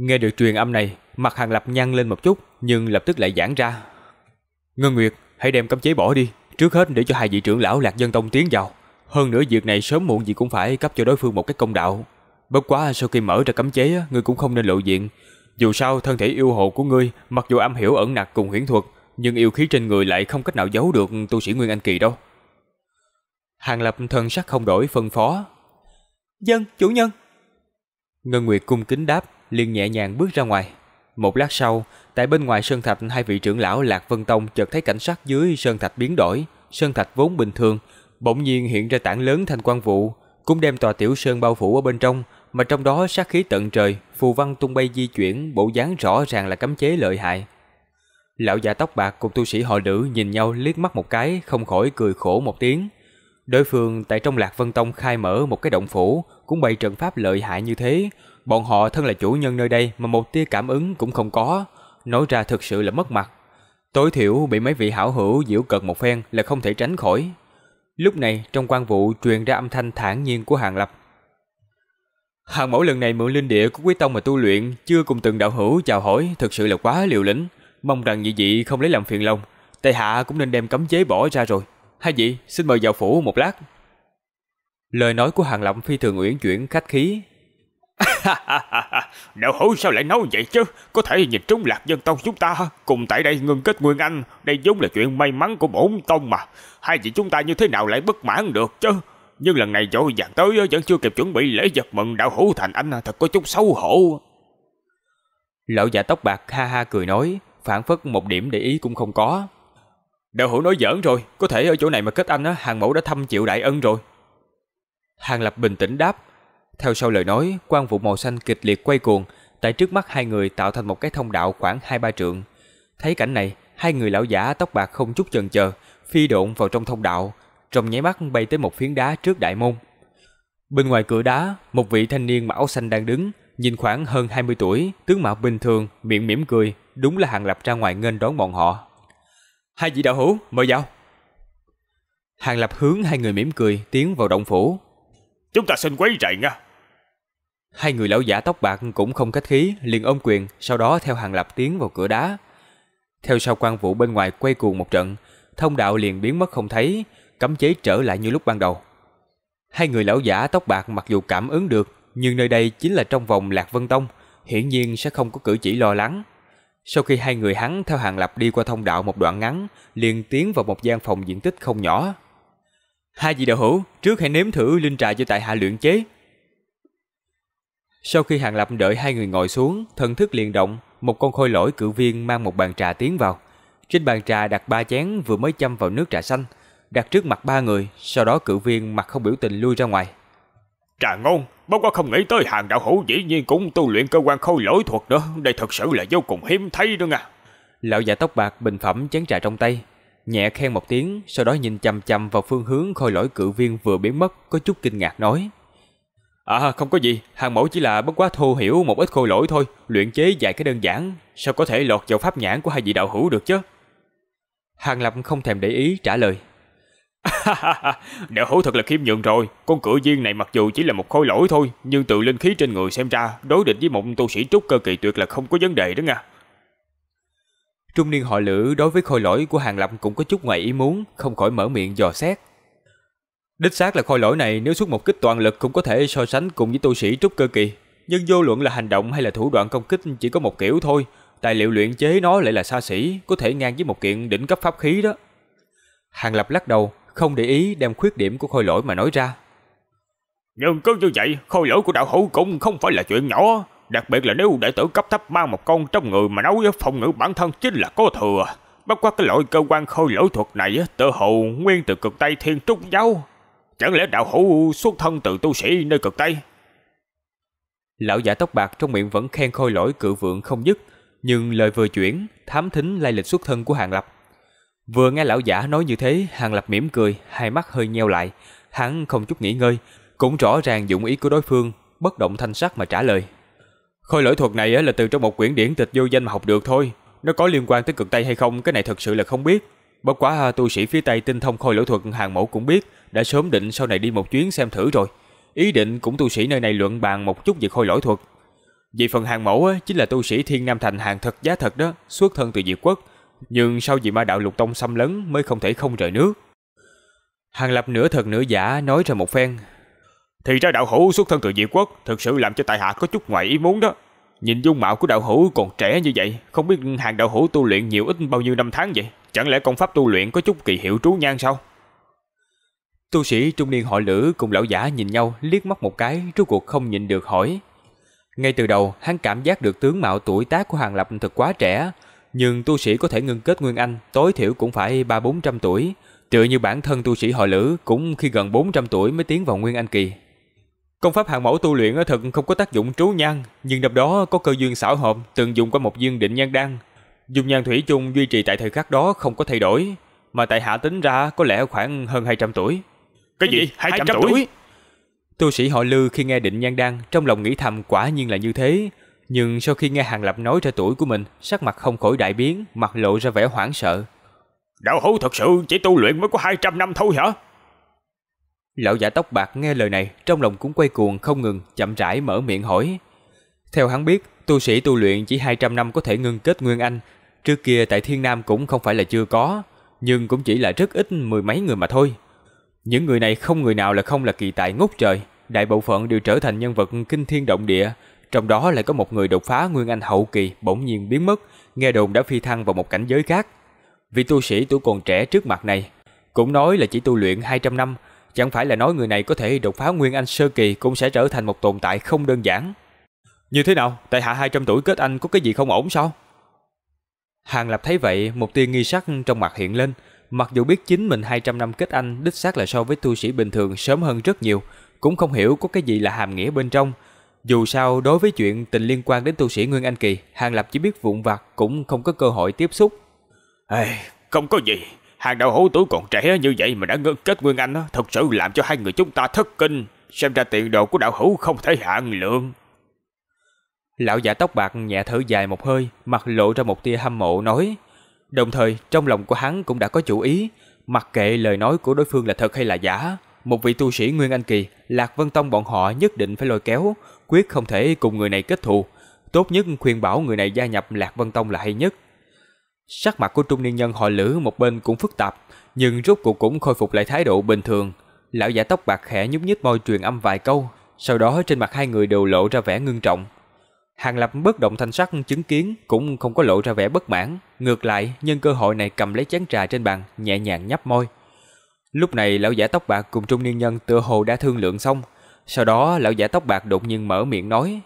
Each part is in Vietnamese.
Nghe được truyền âm này, mặt Hàng Lập nhăn lên một chút, nhưng lập tức lại giãn ra. Ngân Nguyệt, hãy đem cấm chế bỏ đi, trước hết để cho hai vị trưởng lão Lạc Dân Tông tiến vào. Hơn nữa việc này sớm muộn gì cũng phải cấp cho đối phương một cái công đạo. Bất quá sau khi mở ra cấm chế, ngươi cũng không nên lộ diện. Dù sao thân thể yêu hồ của ngươi, mặc dù âm hiểu ẩn nặc cùng huyễn thuật, nhưng yêu khí trên người lại không cách nào giấu được tu sĩ Nguyên Anh Kỳ đâu. Hàng Lập thần sắc không đổi phân phó. Dân, chủ nhân. Ngân Nguyệt cung kính đáp, liền nhẹ nhàng bước ra ngoài. Một lát sau, tại bên ngoài sơn thạch hai vị trưởng lão Lạc Vân Tông chợt thấy cảnh sắc dưới sơn thạch biến đổi, sơn thạch vốn bình thường, bỗng nhiên hiện ra tảng lớn thành quan vụ, cũng đem tòa tiểu sơn bao phủ ở bên trong, mà trong đó sát khí tận trời, phù văn tung bay di chuyển, bộ dáng rõ ràng là cấm chế lợi hại. Lão già tóc bạc cùng tu sĩ họ nữ nhìn nhau liếc mắt một cái, không khỏi cười khổ một tiếng. Đối phương tại trong Lạc Vân Tông khai mở một cái động phủ, cũng bày trận pháp lợi hại như thế, Bọn họ thân là chủ nhân nơi đây mà một tia cảm ứng cũng không có, nói ra thực sự là mất mặt. Tối thiểu bị mấy vị hảo hữu giễu cợt một phen là không thể tránh khỏi. Lúc này trong quan vụ truyền ra âm thanh thản nhiên của Hàng Lập. Hàng mẫu lần này mượn linh địa của Quý Tông mà tu luyện, chưa cùng từng đạo hữu chào hỏi, thực sự là quá liều lĩnh. Mong rằng nhị vị không lấy làm phiền lòng, tại hạ cũng nên đem cấm chế bỏ ra rồi. Hai vị, xin mời vào phủ một lát. Lời nói của Hàng Lập phi thường uyển chuyển khách khí, Đạo hữu sao lại nói vậy chứ? Có thể nhìn trúng lạc dân tông chúng ta cùng tại đây ngưng kết nguyên anh. Đây vốn là chuyện may mắn của bổn tông mà. Hai vị chúng ta như thế nào lại bất mãn được chứ? Nhưng lần này dội dàng tới vẫn chưa kịp chuẩn bị lễ vật mừng đạo hữu thành anh thật có chút xấu hổ. Lão già tóc bạc ha ha cười nói, phản phất một điểm để ý cũng không có. Đạo hữu nói giỡn rồi, có thể ở chỗ này mà kết anh hàng mẫu đã thăm chịu đại ân rồi. Hàng lập bình tĩnh đáp, theo sau lời nói, quang vụ màu xanh kịch liệt quay cuồng, tại trước mắt hai người tạo thành một cái thông đạo khoảng 2-3 trượng. Thấy cảnh này, hai người lão giả tóc bạc không chút chần chờ, phi độn vào trong thông đạo, trong nháy mắt bay tới một phiến đá trước đại môn. Bên ngoài cửa đá, một vị thanh niên mặc áo xanh đang đứng, nhìn khoảng hơn 20 tuổi, tướng mạo bình thường, miệng mỉm cười, đúng là Hàng Lập ra ngoài nghênh đón bọn họ. Hai vị đạo hữu, mời vào. Hàng Lập hướng hai người mỉm cười tiến vào động phủ. Chúng ta xin quấy rầy nha, Hai người lão giả tóc bạc cũng không khách khí, liền ôm quyền, sau đó theo hàng lập tiến vào cửa đá. Theo sau quan vũ bên ngoài quay cuồng một trận, thông đạo liền biến mất không thấy, cấm chế trở lại như lúc ban đầu. Hai người lão giả tóc bạc mặc dù cảm ứng được, nhưng nơi đây chính là trong vòng Lạc Vân Tông, hiển nhiên sẽ không có cử chỉ lo lắng. Sau khi hai người hắn theo hàng lập đi qua thông đạo một đoạn ngắn, liền tiến vào một gian phòng diện tích không nhỏ. Hai vị đạo hữu, trước hãy nếm thử linh trà do tại hạ luyện chế, sau khi Hàng Lập đợi hai người ngồi xuống, thần thức liền động, một con khôi lỗi cử viên mang một bàn trà tiến vào. Trên bàn trà đặt ba chén vừa mới châm vào nước trà xanh, đặt trước mặt ba người, sau đó cử viên mặt không biểu tình lui ra ngoài. Trà ngon, bóng có không nghĩ tới hàng đạo hữu dĩ nhiên cũng tu luyện cơ quan khôi lỗi thuật nữa, đây thật sự là vô cùng hiếm thấy đó nha. Lão già tóc bạc bình phẩm chén trà trong tay, nhẹ khen một tiếng, sau đó nhìn chằm chằm vào phương hướng khôi lỗi cử viên vừa biến mất, có chút kinh ngạc nói. À không có gì, hàng mẫu chỉ là bất quá thu hiểu một ít khôi lỗi thôi, luyện chế vài cái đơn giản, sao có thể lọt vào pháp nhãn của hai vị đạo hữu được chứ? Hàng Lập không thèm để ý trả lời. đạo hữu thật là khiêm nhường rồi, con cự viên này mặc dù chỉ là một khôi lỗi thôi, nhưng từ linh khí trên người xem ra, đối địch với một tu sĩ trúc cơ kỳ tuyệt là không có vấn đề đó nha. Trung niên họ lữ đối với khôi lỗi của Hàng Lập cũng có chút ngoài ý muốn, không khỏi mở miệng dò xét. Đích xác là khôi lỗi này nếu xuất một kích toàn lực cũng có thể so sánh cùng với tu sĩ trúc cơ kỳ. Nhưng vô luận là hành động hay là thủ đoạn công kích chỉ có một kiểu thôi. Tài liệu luyện chế nó lại là xa xỉ, có thể ngang với một kiện đỉnh cấp pháp khí đó. Hàng Lập lắc đầu, không để ý đem khuyết điểm của khôi lỗi mà nói ra. Nhưng cứ như vậy, khôi lỗi của đạo hữu cũng không phải là chuyện nhỏ. Đặc biệt là nếu đệ tử cấp thấp mang một con trong người mà nấu phòng ngự bản thân chính là có thừa. Bất quá cái loại cơ quan khôi lỗi thuật này tự hồ nguyên từ cực Tây Thiên Trúc Giáo Chẳng lẽ đạo hữu xuất thân từ tu sĩ nơi cực Tây? Lão giả tóc bạc trong miệng vẫn khen khôi lỗi cự vượng không dứt, nhưng lời vừa chuyển, thám thính lai lịch xuất thân của Hàng Lập. Vừa nghe lão giả nói như thế, Hàng Lập mỉm cười, hai mắt hơi nheo lại. Hắn không chút nghỉ ngơi, cũng rõ ràng dụng ý của đối phương, bất động thanh sắc mà trả lời. Khôi lỗi thuật này là từ trong một quyển điển tịch vô danh mà học được thôi. Nó có liên quan tới cực Tây hay không, cái này thật sự là không biết bất quá à, tu sĩ phía Tây tinh thông khôi lỗi thuật hàng mẫu cũng biết, đã sớm định sau này đi một chuyến xem thử rồi. Ý định cũng tu sĩ nơi này luận bàn một chút về khôi lỗi thuật. Vì phần hàng mẫu á, chính là tu sĩ Thiên Nam Thành hàng thật giá thật đó, xuất thân từ Diệt Quốc, nhưng sau vì ma đạo lục tông xâm lấn mới không thể không rời nước. Hàng Lập nửa thật nửa giả nói ra một phen. Thì ra đạo hữu xuất thân từ Diệt Quốc thực sự làm cho tại hạ có chút ngoài ý muốn đó. Nhìn dung mạo của đạo hữu còn trẻ như vậy, không biết hàng đạo hữu tu luyện nhiều ít bao nhiêu năm tháng vậy. Chẳng lẽ công pháp tu luyện có chút kỳ hiệu trú nhan sao? Tu sĩ trung niên họ Lữ cùng lão giả nhìn nhau liếc mắt một cái, rốt cuộc không nhịn được hỏi. Ngay từ đầu, hắn cảm giác được tướng mạo tuổi tác của Hàng Lập thật quá trẻ, nhưng tu sĩ có thể ngưng kết Nguyên Anh tối thiểu cũng phải ba bốn trăm tuổi, tựa như bản thân tu sĩ họ Lữ cũng khi gần bốn trăm tuổi mới tiến vào Nguyên Anh kỳ. Công pháp hàng mẫu tu luyện ở thật không có tác dụng trú nhan, nhưng đập đó có cơ duyên xảo hợp từng dùng qua một viên định nhan đan, Dung nhan thủy chung duy trì tại thời khắc đó không có thay đổi, mà tại hạ tính ra có lẽ khoảng hơn 200 tuổi. Cái gì? 200, 200 tuổi? Tu sĩ họ Lư khi nghe định nhan đan, trong lòng nghĩ thầm quả nhiên là như thế, nhưng sau khi nghe Hàng Lập nói ra tuổi của mình, sắc mặt không khỏi đại biến, mặt lộ ra vẻ hoảng sợ. Đạo hữu thật sự chỉ tu luyện mới có 200 năm thôi hả? Lão giả tóc bạc nghe lời này, trong lòng cũng quay cuồng không ngừng, chậm rãi mở miệng hỏi. Theo hắn biết, tu sĩ tu luyện chỉ 200 năm có thể ngưng kết nguyên anh, Trước kia tại Thiên Nam cũng không phải là chưa có, nhưng cũng chỉ là rất ít mười mấy người mà thôi. Những người này không người nào là không là kỳ tài ngút trời, đại bộ phận đều trở thành nhân vật kinh thiên động địa, trong đó lại có một người đột phá nguyên anh hậu kỳ bỗng nhiên biến mất, nghe đồn đã phi thăng vào một cảnh giới khác. Vị tu sĩ tuổi còn trẻ trước mặt này, cũng nói là chỉ tu luyện 200 năm, chẳng phải là nói người này có thể đột phá nguyên anh sơ kỳ cũng sẽ trở thành một tồn tại không đơn giản. Như thế nào, tại hạ 200 tuổi kết anh có cái gì không ổn sao? Hàng Lập thấy vậy, một tia nghi sắc trong mặt hiện lên. Mặc dù biết chính mình 200 năm kết anh đích xác là so với tu sĩ bình thường sớm hơn rất nhiều, cũng không hiểu có cái gì là hàm nghĩa bên trong. Dù sao, đối với chuyện tình liên quan đến tu sĩ Nguyên Anh Kỳ, Hàng Lập chỉ biết vụn vặt cũng không có cơ hội tiếp xúc. Ê, không có gì. Hàng đạo hữu tuổi còn trẻ như vậy mà đã ngân kết Nguyên Anh, thật sự làm cho hai người chúng ta thất kinh. Xem ra tiền đồ của đạo hữu không thể hạn lượng. Lão giả tóc bạc nhẹ thở dài một hơi, mặt lộ ra một tia hâm mộ nói. Đồng thời, trong lòng của hắn cũng đã có chủ ý, mặc kệ lời nói của đối phương là thật hay là giả, một vị tu sĩ Nguyên Anh Kỳ, Lạc Vân Tông bọn họ nhất định phải lôi kéo, quyết không thể cùng người này kết thù. Tốt nhất khuyên bảo người này gia nhập Lạc Vân Tông là hay nhất. Sắc mặt của trung niên nhân họ Lữ một bên cũng phức tạp, nhưng rốt cuộc cũng khôi phục lại thái độ bình thường. Lão giả tóc bạc khẽ nhúc nhích môi truyền âm vài câu, sau đó trên mặt hai người đều lộ ra vẻ ngưng trọng, Hàng Lập bất động thanh sắc chứng kiến cũng không có lộ ra vẻ bất mãn, ngược lại nhân cơ hội này cầm lấy chén trà trên bàn, nhẹ nhàng nhấp môi. Lúc này lão giả tóc bạc cùng trung niên nhân tựa hồ đã thương lượng xong, sau đó lão giả tóc bạc đột nhiên mở miệng nói: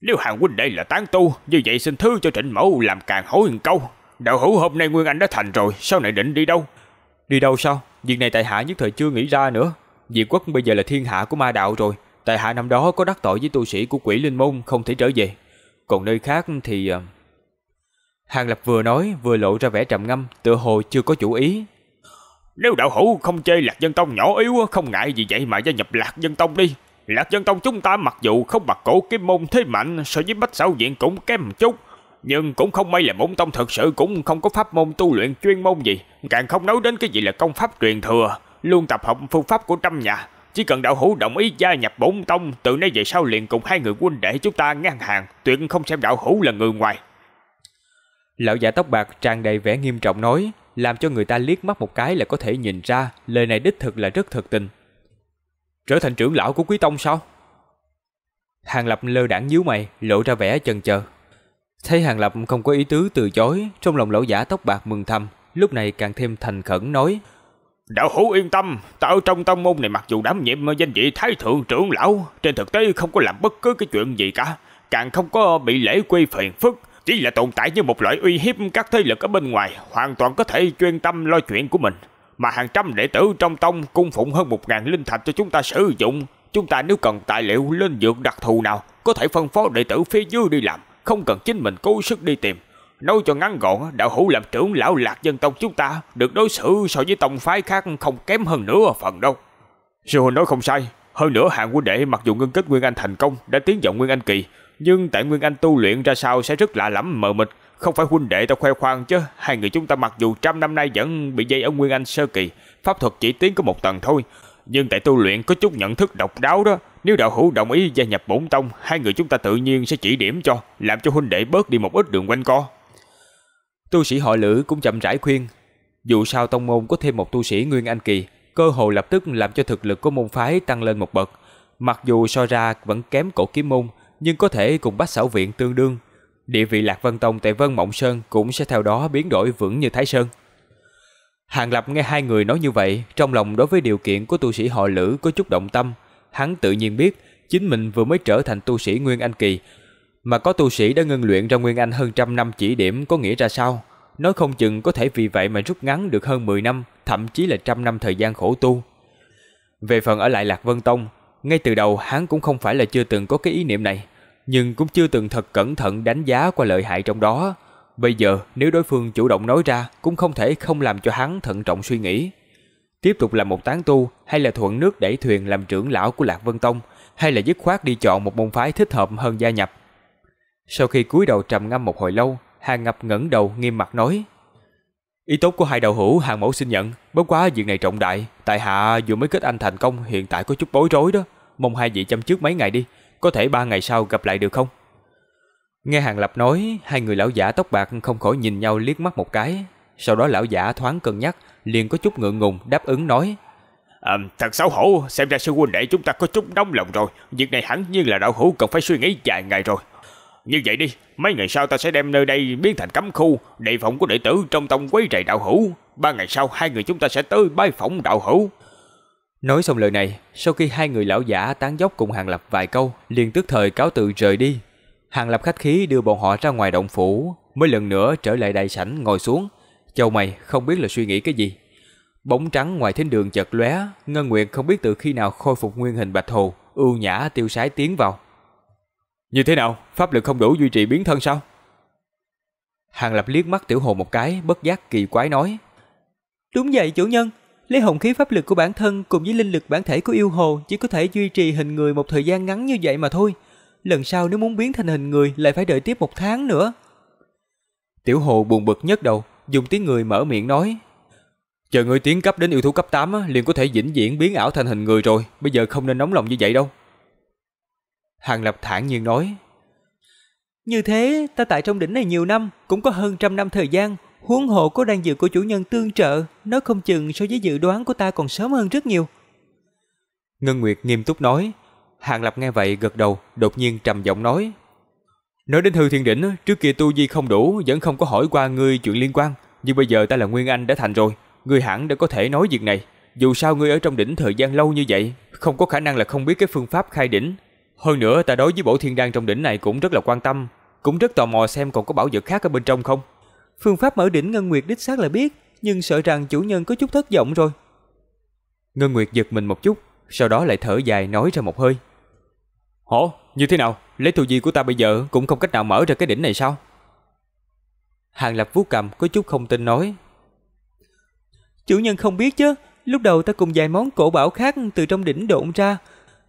"Nếu Hàng huynh đây là tán tu, như vậy xin thứ cho Trịnh Mẫu làm càng hối một câu. Đạo hữu hôm nay Nguyên Anh đã thành rồi, sau này định đi đâu?" "Đi đâu sao? Việc này tại hạ nhất thời chưa nghĩ ra nữa. Diệt quốc bây giờ là thiên hạ của ma đạo rồi, tại hạ năm đó có đắc tội với tu sĩ của quỷ linh môn không thể trở về. Còn nơi khác thì... Ờ, Hàng Lập vừa nói vừa lộ ra vẻ trầm ngâm, tựa hồ chưa có chủ ý. Nếu đạo hữu không chê Lạc Dân Tông nhỏ yếu, không ngại gì vậy mà gia nhập Lạc Dân Tông đi. Lạc Dân Tông chúng ta mặc dù không bạc cổ kiếm môn thế mạnh so với bách sáu viện cũng kém một chút. Nhưng cũng không may là bổn tông thật sự cũng không có pháp môn tu luyện chuyên môn gì. Càng không nói đến cái gì là công pháp truyền thừa, luôn tập học phương pháp của trăm nhà chỉ cần đạo hữu đồng ý gia nhập bổn tông, từ nay về sau liền cùng hai người huynh đệ chúng ta ngang hàng, tuyệt không xem đạo hữu là người ngoài. Lão già tóc bạc tràn đầy vẻ nghiêm trọng nói, làm cho người ta liếc mắt một cái là có thể nhìn ra, lời này đích thực là rất thật tình. Trở thành trưởng lão của quý tông sao? Hàng Lập lơ đảng nhíu mày, lộ ra vẻ chần chờ. Thấy Hàng Lập không có ý tứ từ chối, trong lòng lão giả tóc bạc mừng thầm, lúc này càng thêm thành khẩn nói, Đạo hữu yên tâm, ta ở trong tông môn này mặc dù đảm nhiệm danh vị thái thượng trưởng lão, trên thực tế không có làm bất cứ cái chuyện gì cả, càng không có bị lễ quy phiền phức, chỉ là tồn tại như một loại uy hiếp các thế lực ở bên ngoài, hoàn toàn có thể chuyên tâm lo chuyện của mình. Mà hàng trăm đệ tử trong tông cung phụng hơn một ngàn linh thạch cho chúng ta sử dụng, chúng ta nếu cần tài liệu lên dược đặc thù nào, có thể phân phó đệ tử phía dưới đi làm, không cần chính mình cố sức đi tìm. Nói cho ngắn gọn, đạo hữu làm trưởng lão lạc dân tộc chúng ta, được đối xử so với tông phái khác không kém hơn nửa phần đâu. Sư huynh nói không sai, hơn nữa hạng huynh đệ mặc dù ngưng kết Nguyên Anh thành công đã tiến vào Nguyên Anh kỳ, nhưng tại Nguyên Anh tu luyện ra sao sẽ rất lạ lẫm mờ mịt, không phải huynh đệ ta khoe khoang chứ, hai người chúng ta mặc dù trăm năm nay vẫn bị dây ở Nguyên Anh sơ kỳ, pháp thuật chỉ tiến có một tầng thôi, nhưng tại tu luyện có chút nhận thức độc đáo đó, nếu đạo hữu đồng ý gia nhập bổn tông, hai người chúng ta tự nhiên sẽ chỉ điểm cho, làm cho huynh đệ bớt đi một ít đường quanh co. Tu sĩ họ Lữ cũng chậm rãi khuyên, dù sao tông môn có thêm một tu sĩ Nguyên Anh kỳ, cơ hội lập tức làm cho thực lực của môn phái tăng lên một bậc. Mặc dù so ra vẫn kém cổ kiếm môn, nhưng có thể cùng bách sở viện tương đương. Địa vị Lạc Vân Tông tại Vân Mộng Sơn cũng sẽ theo đó biến đổi vững như Thái Sơn. Hàng Lập nghe hai người nói như vậy, trong lòng đối với điều kiện của tu sĩ họ Lữ có chút động tâm. Hắn tự nhiên biết, chính mình vừa mới trở thành tu sĩ Nguyên Anh Kỳ, mà có tu sĩ đã ngưng luyện ra Nguyên Anh hơn trăm năm chỉ điểm có nghĩa ra sao? Nói không chừng có thể vì vậy mà rút ngắn được hơn 10 năm, thậm chí là trăm năm thời gian khổ tu. Về phần ở lại Lạc Vân Tông, ngay từ đầu hắn cũng không phải là chưa từng có cái ý niệm này, nhưng cũng chưa từng thật cẩn thận đánh giá qua lợi hại trong đó. Bây giờ nếu đối phương chủ động nói ra cũng không thể không làm cho hắn thận trọng suy nghĩ. Tiếp tục làm một tán tu hay là thuận nước đẩy thuyền làm trưởng lão của Lạc Vân Tông hay là dứt khoát đi chọn một môn phái thích hợp hơn gia nhập. Sau khi cúi đầu trầm ngâm một hồi lâu, Hàng Ngập ngẩng đầu nghiêm mặt nói: "Ý tốt của hai đầu hữu hàng mẫu xin nhận, bất quá việc này trọng đại, tại hạ vừa mới kết anh thành công, hiện tại có chút bối rối đó, mong hai vị chăm trước mấy ngày đi, có thể ba ngày sau gặp lại được không?" Nghe Hàng Lập nói, hai người lão giả tóc bạc không khỏi nhìn nhau liếc mắt một cái, sau đó lão giả thoáng cân nhắc, liền có chút ngượng ngùng đáp ứng nói: à, "Thật xấu hổ, xem ra sư huynh đệ chúng ta có chút nóng lòng rồi, việc này hẳn nhiên là đạo hữu cần phải suy nghĩ dài ngày rồi, như vậy đi, mấy ngày sau ta sẽ đem nơi đây biến thành cấm khu, địa phỏng của đệ tử trong tông quấy rầy đạo hữu. Ba ngày sau hai người chúng ta sẽ tới bái phỏng đạo hữu. Nói xong lời này, sau khi hai người lão giả tán dốc cùng Hàng Lập vài câu, liền tức thời cáo tự rời đi. Hàng Lập khách khí đưa bọn họ ra ngoài động phủ, mới lần nữa trở lại đại sảnh ngồi xuống. Châu mày không biết là suy nghĩ cái gì. Bóng trắng ngoài thính đường chợt lóe, Ngân Nguyệt không biết từ khi nào khôi phục nguyên hình bạch hồ, ưu nhã tiêu sái tiến vào. Như thế nào, pháp lực không đủ duy trì biến thân sao? Hàng Lập liếc mắt Tiểu Hồ một cái, bất giác kỳ quái nói. Đúng vậy chủ nhân, lấy hồn khí pháp lực của bản thân cùng với linh lực bản thể của yêu hồ chỉ có thể duy trì hình người một thời gian ngắn như vậy mà thôi. Lần sau nếu muốn biến thành hình người lại phải đợi tiếp một tháng nữa. Tiểu hồ buồn bực nhất đầu, dùng tiếng người mở miệng nói. Chờ người tiến cấp đến yêu thú cấp 8 liền có thể vĩnh viễn biến ảo thành hình người rồi, bây giờ không nên nóng lòng như vậy đâu. Hàng Lập thản nhiên nói. Như thế, ta tại trong đỉnh này nhiều năm, cũng có hơn trăm năm thời gian, huống hộ có đang dự của chủ nhân tương trợ, nó không chừng so với dự đoán của ta còn sớm hơn rất nhiều. Ngân Nguyệt nghiêm túc nói, Hàng Lập nghe vậy gật đầu, đột nhiên trầm giọng nói. Nói đến hư thiên đỉnh, trước kia tu vi không đủ, vẫn không có hỏi qua ngươi chuyện liên quan, nhưng bây giờ ta là Nguyên Anh đã thành rồi, ngươi hẳn đã có thể nói việc này. Dù sao ngươi ở trong đỉnh thời gian lâu như vậy, không có khả năng là không biết cái phương pháp khai đỉnh, hơn nữa ta đối với bổ thiên đan trong đỉnh này cũng rất là quan tâm, cũng rất tò mò xem còn có bảo vật khác ở bên trong không. Phương pháp mở đỉnh Ngân Nguyệt đích xác là biết, nhưng sợ rằng chủ nhân có chút thất vọng rồi. Ngân Nguyệt giật mình một chút, sau đó lại thở dài nói ra một hơi. Hổ, như thế nào? Lấy tu vi của ta bây giờ cũng không cách nào mở ra cái đỉnh này sao? Hàng Lập vuốt cầm có chút không tin nói. Chủ nhân không biết chứ, lúc đầu ta cùng vài món cổ bảo khác từ trong đỉnh độn ra,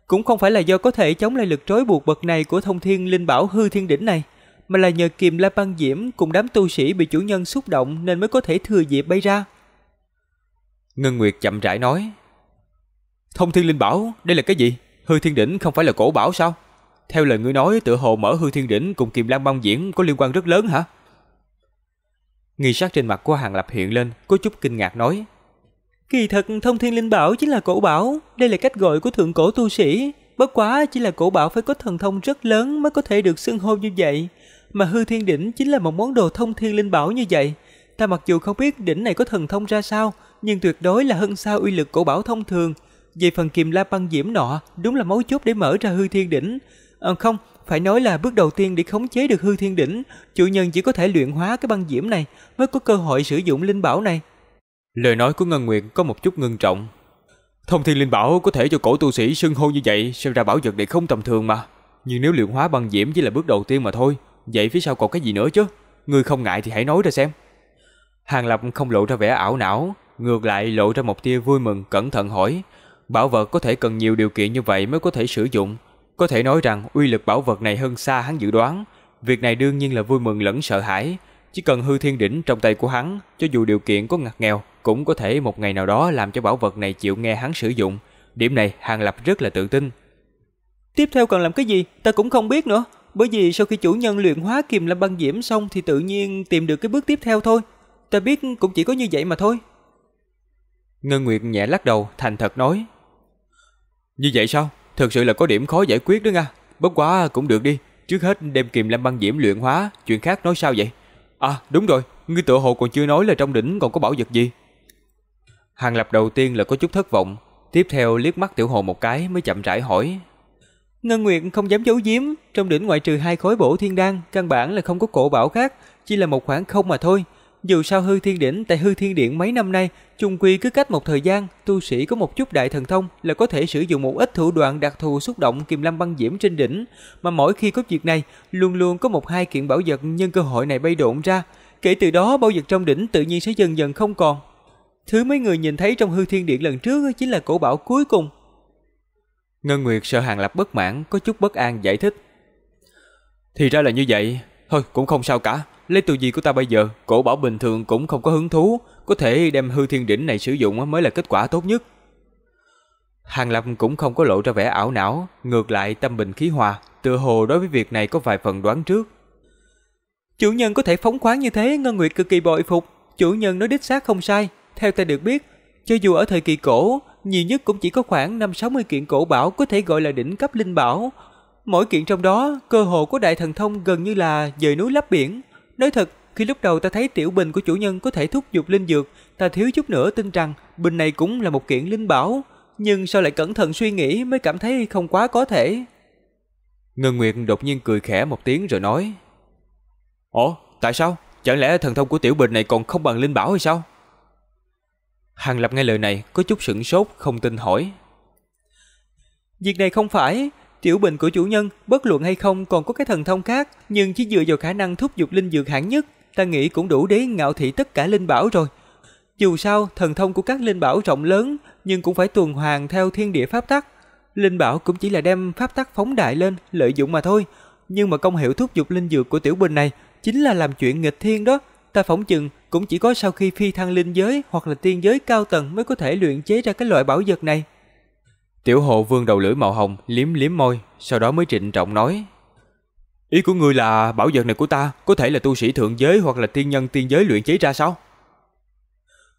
cũng không phải là do có thể chống lại lực trói buộc bậc này của thông thiên linh bảo hư thiên đỉnh này, mà là nhờ kiềm la băng diễm cùng đám tu sĩ bị chủ nhân xúc động nên mới có thể thừa dịp bay ra. Ngân Nguyệt chậm rãi nói, Thông thiên linh bảo, đây là cái gì? Hư thiên đỉnh không phải là cổ bảo sao? Theo lời ngươi nói, tựa hồ mở hư thiên đỉnh cùng kiềm lan băng diễm có liên quan rất lớn hả? Nghi sát trên mặt của Hàng Lập hiện lên, có chút kinh ngạc nói, Kỳ thật thông thiên linh bảo chính là cổ bảo, đây là cách gọi của thượng cổ tu sĩ. Bất quá chỉ là cổ bảo phải có thần thông rất lớn mới có thể được xưng hô như vậy. Mà hư thiên đỉnh chính là một món đồ thông thiên linh bảo như vậy. Ta mặc dù không biết đỉnh này có thần thông ra sao, nhưng tuyệt đối là hơn xa uy lực cổ bảo thông thường. Về phần kiềm la băng diễm nọ, đúng là mấu chốt để mở ra hư thiên đỉnh. À, không, phải nói là bước đầu tiên để khống chế được hư thiên đỉnh, chủ nhân chỉ có thể luyện hóa cái băng diễm này mới có cơ hội sử dụng linh bảo này. Lời nói của Ngân Nguyệt có một chút ngưng trọng. Thông thiên linh bảo có thể cho cổ tu sĩ sưng hô như vậy, xem ra bảo vật này không tầm thường mà. Nhưng nếu luyện hóa băng diễm chỉ là bước đầu tiên mà thôi, vậy phía sau còn cái gì nữa chứ? người không ngại thì hãy nói ra xem. Hàng Lập không lộ ra vẻ ảo não, ngược lại lộ ra một tia vui mừng cẩn thận hỏi. Bảo vật có thể cần nhiều điều kiện như vậy mới có thể sử dụng. Có thể nói rằng uy lực bảo vật này hơn xa hắn dự đoán. Việc này đương nhiên là vui mừng lẫn sợ hãi. Chỉ cần hư thiên đỉnh trong tay của hắn, cho dù điều kiện có ngặt nghèo, cũng có thể một ngày nào đó làm cho bảo vật này chịu nghe hắn sử dụng. Điểm này Hàng Lập rất là tự tin. Tiếp theo cần làm cái gì, ta cũng không biết nữa. Bởi vì sau khi chủ nhân luyện hóa kiềm lâm băng diễm xong thì tự nhiên tìm được cái bước tiếp theo thôi. Ta biết cũng chỉ có như vậy mà thôi. Ngân Nguyệt nhẹ lắc đầu, thành thật nói. Như vậy sao? thực sự là có điểm khó giải quyết đó nha. Bất quá cũng được đi. Trước hết đem kiềm lâm băng diễm luyện hóa, chuyện khác nói sao vậy? À đúng rồi, ngươi tự hồ còn chưa nói là trong đỉnh còn có bảo vật gì. Hàng Lập đầu tiên là có chút thất vọng, tiếp theo liếc mắt Tiểu Hồ một cái mới chậm rãi hỏi. Ngân Nguyệt không dám giấu giếm, trong đỉnh ngoại trừ hai khối bổ thiên đan, căn bản là không có cổ bảo khác, chỉ là một khoảng không mà thôi. Dù sao hư thiên đỉnh tại hư thiên điện mấy năm nay, chung quy cứ cách một thời gian, tu sĩ có một chút đại thần thông là có thể sử dụng một ít thủ đoạn đặc thù xúc động kiềm lâm băng diễm trên đỉnh, mà mỗi khi có việc này, luôn luôn có một hai kiện bảo vật nhân cơ hội này bay độn ra. Kể từ đó bảo vật trong đỉnh tự nhiên sẽ dần dần không còn, Thứ mấy người nhìn thấy trong hư thiên điện lần trước chính là cổ bảo cuối cùng. Ngân Nguyệt sợ Hàng Lập bất mãn, có chút bất an giải thích. Thì ra là như vậy, thôi cũng không sao cả. Lấy tư gì của ta bây giờ, cổ bảo bình thường cũng không có hứng thú, có thể đem hư thiên đỉnh này sử dụng mới là kết quả tốt nhất. Hàng Lập cũng không có lộ ra vẻ ảo não, ngược lại tâm bình khí hòa, tự hồ đối với việc này có vài phần đoán trước. Chủ nhân có thể phóng khoáng như thế, Ngân Nguyệt cực kỳ bội phục, chủ nhân nói đích xác không sai, theo ta được biết, cho dù ở thời kỳ cổ, nhiều nhất cũng chỉ có khoảng 5-60 kiện cổ bảo có thể gọi là đỉnh cấp linh bảo. Mỗi kiện trong đó, cơ hồ của đại thần thông gần như là dời núi lấp biển. Nói thật, khi lúc đầu ta thấy tiểu bình của chủ nhân có thể thúc giục linh dược, ta thiếu chút nữa tin rằng bình này cũng là một kiện linh bảo. Nhưng sao lại cẩn thận suy nghĩ mới cảm thấy không quá có thể. Ngân Nguyệt đột nhiên cười khẽ một tiếng rồi nói Ồ, tại sao? Chẳng lẽ thần thông của tiểu bình này còn không bằng linh bảo hay sao? Hàng Lập nghe lời này có chút sửng sốt không tin hỏi. Việc này không phải, tiểu bình của chủ nhân bất luận hay không còn có cái thần thông khác, nhưng chỉ dựa vào khả năng thúc dục linh dược hạng nhất, ta nghĩ cũng đủ để ngạo thị tất cả linh bảo rồi. Dù sao, thần thông của các linh bảo rộng lớn, nhưng cũng phải tuần hoàn theo thiên địa pháp tắc. Linh bảo cũng chỉ là đem pháp tắc phóng đại lên, lợi dụng mà thôi. Nhưng mà công hiệu thúc dục linh dược của tiểu bình này chính là làm chuyện nghịch thiên đó, ta phỏng chừng cũng chỉ có sau khi phi thăng linh giới hoặc là tiên giới cao tầng mới có thể luyện chế ra cái loại bảo vật này. Tiểu hộ vương đầu lưỡi màu hồng liếm liếm môi, sau đó mới trịnh trọng nói. Ý của ngươi là bảo vật này của ta có thể là tu sĩ thượng giới hoặc là tiên nhân tiên giới luyện chế ra sao?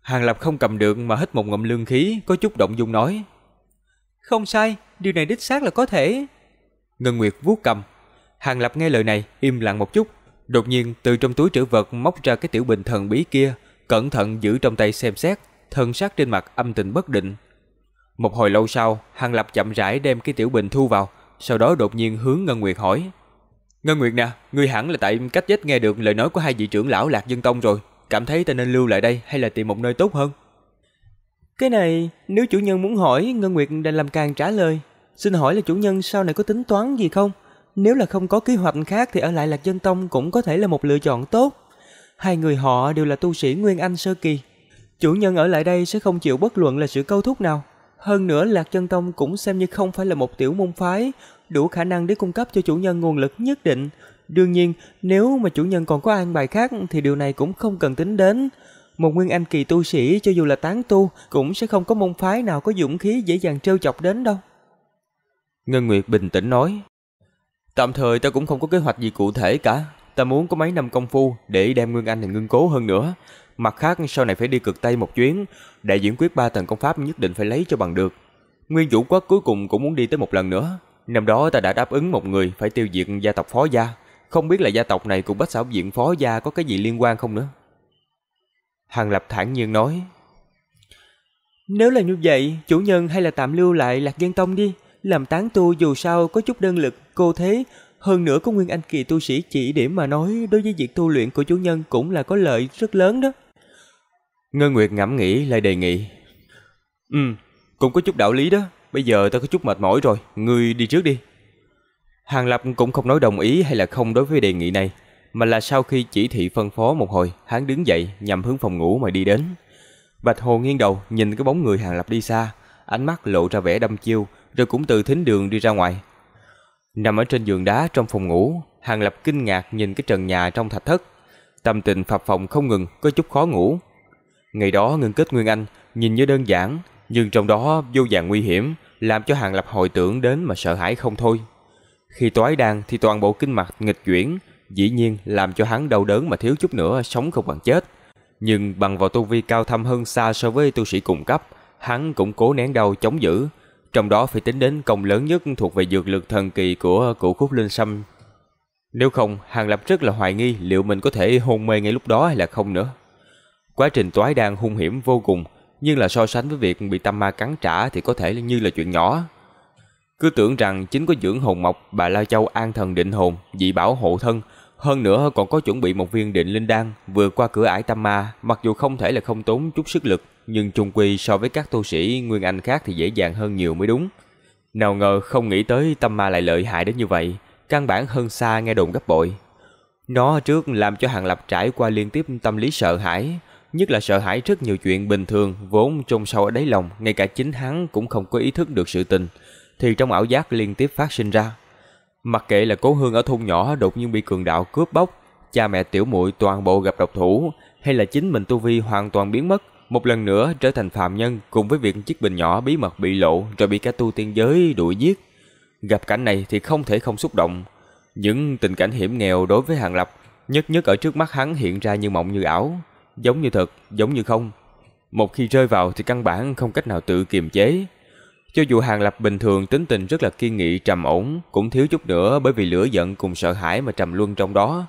Hàng Lập không cầm được mà hít một ngậm lương khí, có chút động dung nói. Không sai, điều này đích xác là có thể. Ngân Nguyệt vuốt cầm. Hàng Lập nghe lời này, im lặng một chút, Đột nhiên từ trong túi trữ vật móc ra cái tiểu bình thần bí kia, cẩn thận giữ trong tay xem xét, thần sắc trên mặt âm tình bất định. Một hồi lâu sau, Hàng Lập chậm rãi đem cái tiểu bình thu vào, sau đó đột nhiên hướng Ngân Nguyệt hỏi. Ngân Nguyệt nè, ngươi hẳn là tại cách chết nghe được lời nói của hai vị trưởng lão Lạc Dân Tông rồi, cảm thấy ta nên lưu lại đây hay là tìm một nơi tốt hơn? Cái này, nếu chủ nhân muốn hỏi, Ngân Nguyệt đành làm càng trả lời. Xin hỏi là chủ nhân sau này có tính toán gì không? nếu là không có kế hoạch khác thì ở lại Lạc Dân Tông cũng có thể là một lựa chọn tốt. Hai người họ đều là tu sĩ Nguyên Anh Sơ Kỳ. Chủ nhân ở lại đây sẽ không chịu bất luận là sự câu thúc nào. Hơn nữa Lạc Dân Tông cũng xem như không phải là một tiểu môn phái, đủ khả năng để cung cấp cho chủ nhân nguồn lực nhất định. Đương nhiên, nếu mà chủ nhân còn có an bài khác thì điều này cũng không cần tính đến. Một Nguyên Anh Kỳ tu sĩ cho dù là tán tu cũng sẽ không có môn phái nào có dũng khí dễ dàng trêu chọc đến đâu. Ngân Nguyệt bình tĩnh nói. Tạm thời ta cũng không có kế hoạch gì cụ thể cả, ta muốn có mấy năm công phu để đem Nguyên Anh này ngưng cố hơn nữa. Mặt khác sau này phải đi cực Tây một chuyến, đại diễn quyết ba tầng công pháp nhất định phải lấy cho bằng được. Nguyên Vũ Quốc cuối cùng cũng muốn đi tới một lần nữa. Năm đó ta đã đáp ứng một người phải tiêu diệt gia tộc Phó Gia. Không biết là gia tộc này cùng bách xảo diện Phó Gia có cái gì liên quan không nữa. Hàng Lập thản nhiên nói. Nếu là như vậy, chủ nhân hay là tạm lưu lại Lạc Giang Tông đi làm tán tu dù sao có chút đơn lực, cô thế. Hơn nữa có Nguyên Anh Kỳ tu sĩ chỉ điểm mà nói đối với việc tu luyện của chủ nhân cũng là có lợi rất lớn đó. Ngân Nguyệt ngẫm nghĩ lại đề nghị. Ừ, cũng có chút đạo lý đó. Bây giờ ta có chút mệt mỏi rồi, ngươi đi trước đi. Hàng Lập cũng không nói đồng ý hay là không đối với đề nghị này, mà là sau khi chỉ thị phân phó một hồi, hắn đứng dậy nhằm hướng phòng ngủ mà đi đến. Bạch Hồ nghiêng đầu nhìn cái bóng người Hàng Lập đi xa, ánh mắt lộ ra vẻ đăm chiêu, rồi cũng từ thính đường đi ra ngoài. Nằm ở trên giường đá trong phòng ngủ, Hàng Lập kinh ngạc nhìn cái trần nhà trong thạch thất. Tâm tình phập phồng không ngừng, có chút khó ngủ. Ngày đó ngưng kết Nguyên Anh nhìn như đơn giản, nhưng trong đó vô vàng nguy hiểm, làm cho Hàng Lập hồi tưởng đến mà sợ hãi không thôi. Khi toái đan thì toàn bộ kinh mạch nghịch chuyển, dĩ nhiên làm cho hắn đau đớn mà thiếu chút nữa sống không bằng chết. Nhưng bằng vào tu vi cao thâm hơn xa so với tu sĩ cùng cấp, hắn cũng cố nén đau chống giữ, trong đó phải tính đến công lớn nhất thuộc về dược lực thần kỳ của cụ khúc linh sâm. Nếu không, Hàng Lập rất là hoài nghi liệu mình có thể hôn mê ngay lúc đó hay là không nữa. Quá trình toái đang hung hiểm vô cùng, nhưng là so sánh với việc bị tâm ma cắn trả thì có thể như là chuyện nhỏ. Cứ tưởng rằng chính có dưỡng hồn mộc, bà Lao Châu an thần định hồn, dị bảo hộ thân, hơn nữa còn có chuẩn bị một viên định linh đan vừa qua cửa ải tâm ma, mặc dù không thể là không tốn chút sức lực, nhưng trùng quy so với các tu sĩ nguyên anh khác thì dễ dàng hơn nhiều mới đúng. Nào ngờ không nghĩ tới tâm ma lại lợi hại đến như vậy, căn bản hơn xa nghe đồn gấp bội. Nó trước làm cho Hàng Lập trải qua liên tiếp tâm lý sợ hãi, nhất là sợ hãi rất nhiều chuyện bình thường vốn trong sâu ở đáy lòng, ngay cả chính hắn cũng không có ý thức được sự tình, thì trong ảo giác liên tiếp phát sinh ra. Mặc kệ là cố hương ở thôn nhỏ đột nhiên bị cường đạo cướp bóc, cha mẹ tiểu muội toàn bộ gặp độc thủ, hay là chính mình tu vi hoàn toàn biến mất, một lần nữa trở thành phạm nhân cùng với việc chiếc bình nhỏ bí mật bị lộ rồi bị cả tu tiên giới đuổi giết. Gặp cảnh này thì không thể không xúc động. Những tình cảnh hiểm nghèo đối với Hàng Lập, nhất nhất ở trước mắt hắn hiện ra như mộng như ảo, giống như thật, giống như không. Một khi rơi vào thì căn bản không cách nào tự kiềm chế. Cho dù Hàng Lập bình thường tính tình rất là kiên nghị trầm ổn, cũng thiếu chút nữa bởi vì lửa giận cùng sợ hãi mà trầm luân trong đó.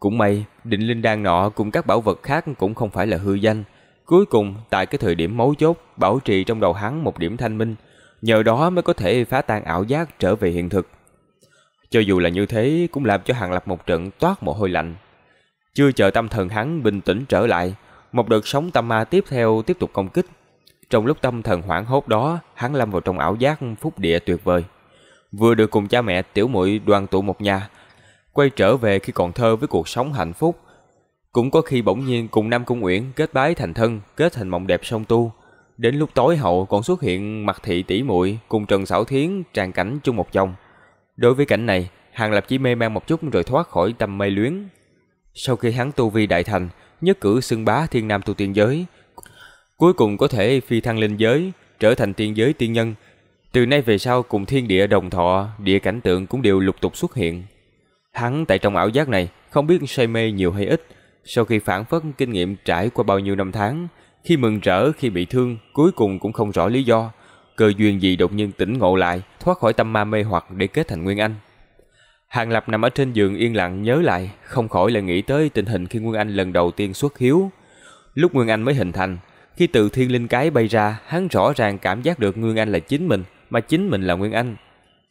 Cũng may, định linh đan nọ cùng các bảo vật khác cũng không phải là hư danh. Cuối cùng, tại cái thời điểm mấu chốt, bảo trì trong đầu hắn một điểm thanh minh, nhờ đó mới có thể phá tan ảo giác trở về hiện thực. Cho dù là như thế, cũng làm cho Hàng Lập một trận toát mồ hôi lạnh. Chưa chờ tâm thần hắn bình tĩnh trở lại, một đợt sóng tâm ma tiếp theo tiếp tục công kích. Trong lúc tâm thần hoảng hốt đó, hắn lâm vào trong ảo giác phúc địa tuyệt vời. Vừa được cùng cha mẹ tiểu muội đoàn tụ một nhà, quay trở về khi còn thơ với cuộc sống hạnh phúc. Cũng có khi bỗng nhiên cùng Nam Cung Uyển kết bái thành thân, kết thành mộng đẹp song tu. Đến lúc tối hậu còn xuất hiện mặt thị tỷ muội cùng Trần Sảo Thiến tràn cảnh chung một chồng. Đối với cảnh này, Hàng Lập chỉ mê man một chút rồi thoát khỏi tâm mê luyến. Sau khi hắn tu vi đại thành, nhất cử xưng bá thiên nam tu tiên giới, cuối cùng có thể phi thăng lên giới, trở thành tiên giới tiên nhân. Từ nay về sau cùng thiên địa đồng thọ, địa cảnh tượng cũng đều lục tục xuất hiện. Hắn tại trong ảo giác này không biết say mê nhiều hay ít, sau khi phản phất kinh nghiệm trải qua bao nhiêu năm tháng, khi mừng rỡ khi bị thương, cuối cùng cũng không rõ lý do, cơ duyên gì đột nhiên tỉnh ngộ lại, thoát khỏi tâm ma mê hoặc để kết thành Nguyên Anh. Hàng Lập nằm ở trên giường yên lặng nhớ lại, không khỏi lại nghĩ tới tình hình khi Nguyên Anh lần đầu tiên xuất hiếu. Lúc Nguyên Anh mới hình thành, khi từ thiên linh cái bay ra, hắn rõ ràng cảm giác được Nguyên Anh là chính mình, mà chính mình là Nguyên Anh.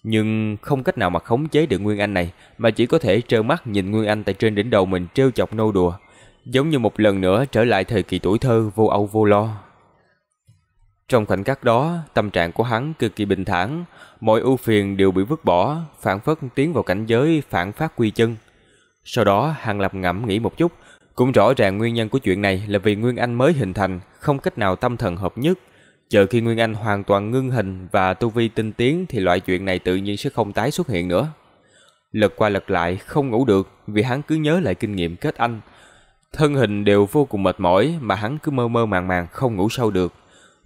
Nhưng không cách nào mà khống chế được Nguyên Anh này, mà chỉ có thể trơ mắt nhìn Nguyên Anh tại trên đỉnh đầu mình trêu chọc nô đùa. Giống như một lần nữa trở lại thời kỳ tuổi thơ vô âu vô lo. Trong khoảnh khắc đó, tâm trạng của hắn cực kỳ bình thản, mọi ưu phiền đều bị vứt bỏ, phản phất tiến vào cảnh giới phản phát quy chân. Sau đó, hắn lập ngẫm nghĩ một chút, cũng rõ ràng nguyên nhân của chuyện này là vì Nguyên Anh mới hình thành, không cách nào tâm thần hợp nhất. Chờ khi Nguyên Anh hoàn toàn ngưng hình và tu vi tinh tiến thì loại chuyện này tự nhiên sẽ không tái xuất hiện nữa. Lật qua lật lại, không ngủ được vì hắn cứ nhớ lại kinh nghiệm kết anh. Thân hình đều vô cùng mệt mỏi mà hắn cứ mơ mơ màng màng không ngủ sâu được.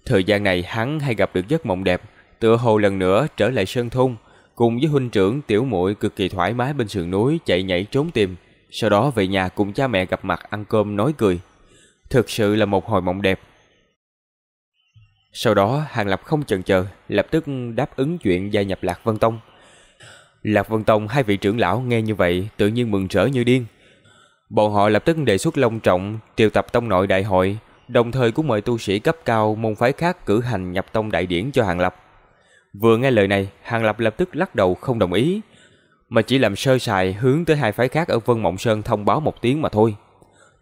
Thời gian này hắn hay gặp được giấc mộng đẹp, tựa hồ lần nữa trở lại sơn thôn, cùng với huynh trưởng tiểu muội cực kỳ thoải mái bên sườn núi chạy nhảy trốn tìm sau đó về nhà cùng cha mẹ gặp mặt ăn cơm nói cười. Thực sự là một hồi mộng đẹp. Sau đó Hàng Lập không chần chờ, lập tức đáp ứng chuyện gia nhập Lạc Vân Tông. Lạc Vân Tông hai vị trưởng lão nghe như vậy tự nhiên mừng rỡ như điên. Bọn họ lập tức đề xuất long trọng triệu tập tông nội đại hội, đồng thời cũng mời tu sĩ cấp cao môn phái khác cử hành nhập tông đại điển cho Hàng Lập. Vừa nghe lời này, Hàng Lập lập tức lắc đầu không đồng ý, mà chỉ làm sơ sài hướng tới hai phái khác ở Vân Mộng Sơn thông báo một tiếng mà thôi.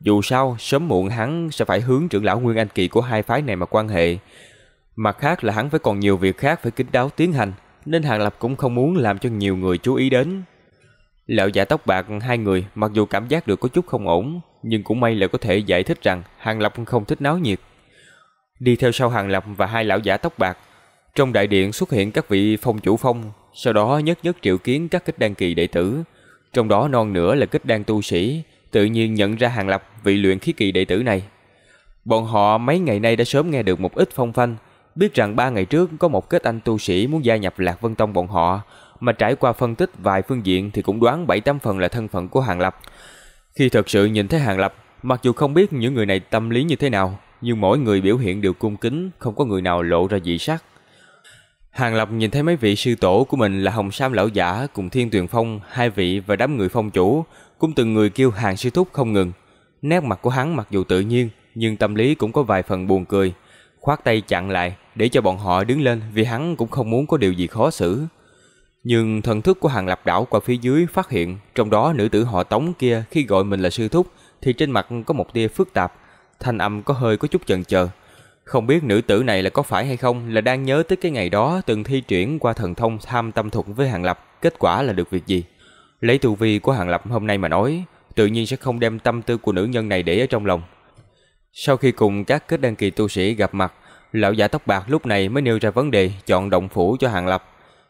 Dù sao, sớm muộn hắn sẽ phải hướng trưởng lão Nguyên Anh Kỳ của hai phái này mà quan hệ. Mặt khác là hắn phải còn nhiều việc khác phải kín đáo tiến hành, nên Hàng Lập cũng không muốn làm cho nhiều người chú ý đến. Lão giả tóc bạc hai người mặc dù cảm giác được có chút không ổn, nhưng cũng may là có thể giải thích rằng Hàng Lập không thích náo nhiệt. Đi theo sau Hàng Lập và hai lão giả tóc bạc, trong đại điện xuất hiện các vị phong chủ phong sau đó nhất nhất triệu kiến các kích đan kỳ đệ tử, trong đó non nửa là kích đan tu sĩ, tự nhiên nhận ra Hàng Lập vị luyện khí kỳ đệ tử này. Bọn họ mấy ngày nay đã sớm nghe được một ít phong phanh, biết rằng ba ngày trước có một kết anh tu sĩ muốn gia nhập Lạc Vân Tông bọn họ, mà trải qua phân tích vài phương diện thì cũng đoán bảy tám phần là thân phận của Hàng Lập. Khi thực sự nhìn thấy Hàng Lập, mặc dù không biết những người này tâm lý như thế nào, nhưng mỗi người biểu hiện đều cung kính, không có người nào lộ ra dị sắc. Hàng Lập nhìn thấy mấy vị sư tổ của mình là Hồng Sam Lão Giả cùng Thiên Tuyền Phong, hai vị và đám người phong chủ, cũng từng người kêu hàng sư thúc không ngừng. Nét mặt của hắn mặc dù tự nhiên, nhưng tâm lý cũng có vài phần buồn cười. Khoát tay chặn lại để cho bọn họ đứng lên vì hắn cũng không muốn có điều gì khó xử. Nhưng thần thức của Hàng Lập đảo qua phía dưới phát hiện trong đó nữ tử họ Tống kia khi gọi mình là sư thúc thì trên mặt có một tia phức tạp, thanh âm có hơi có chút chần chờ. Không biết nữ tử này là có phải hay không là đang nhớ tới cái ngày đó từng thi triển qua thần thông tham tâm thuật với Hàng Lập, kết quả là được việc gì. Lấy tu vi của Hàng Lập hôm nay mà nói, tự nhiên sẽ không đem tâm tư của nữ nhân này để ở trong lòng. Sau khi cùng các kết đăng kỳ tu sĩ gặp mặt, lão giả tóc bạc lúc này mới nêu ra vấn đề chọn động phủ cho Hàng Lập.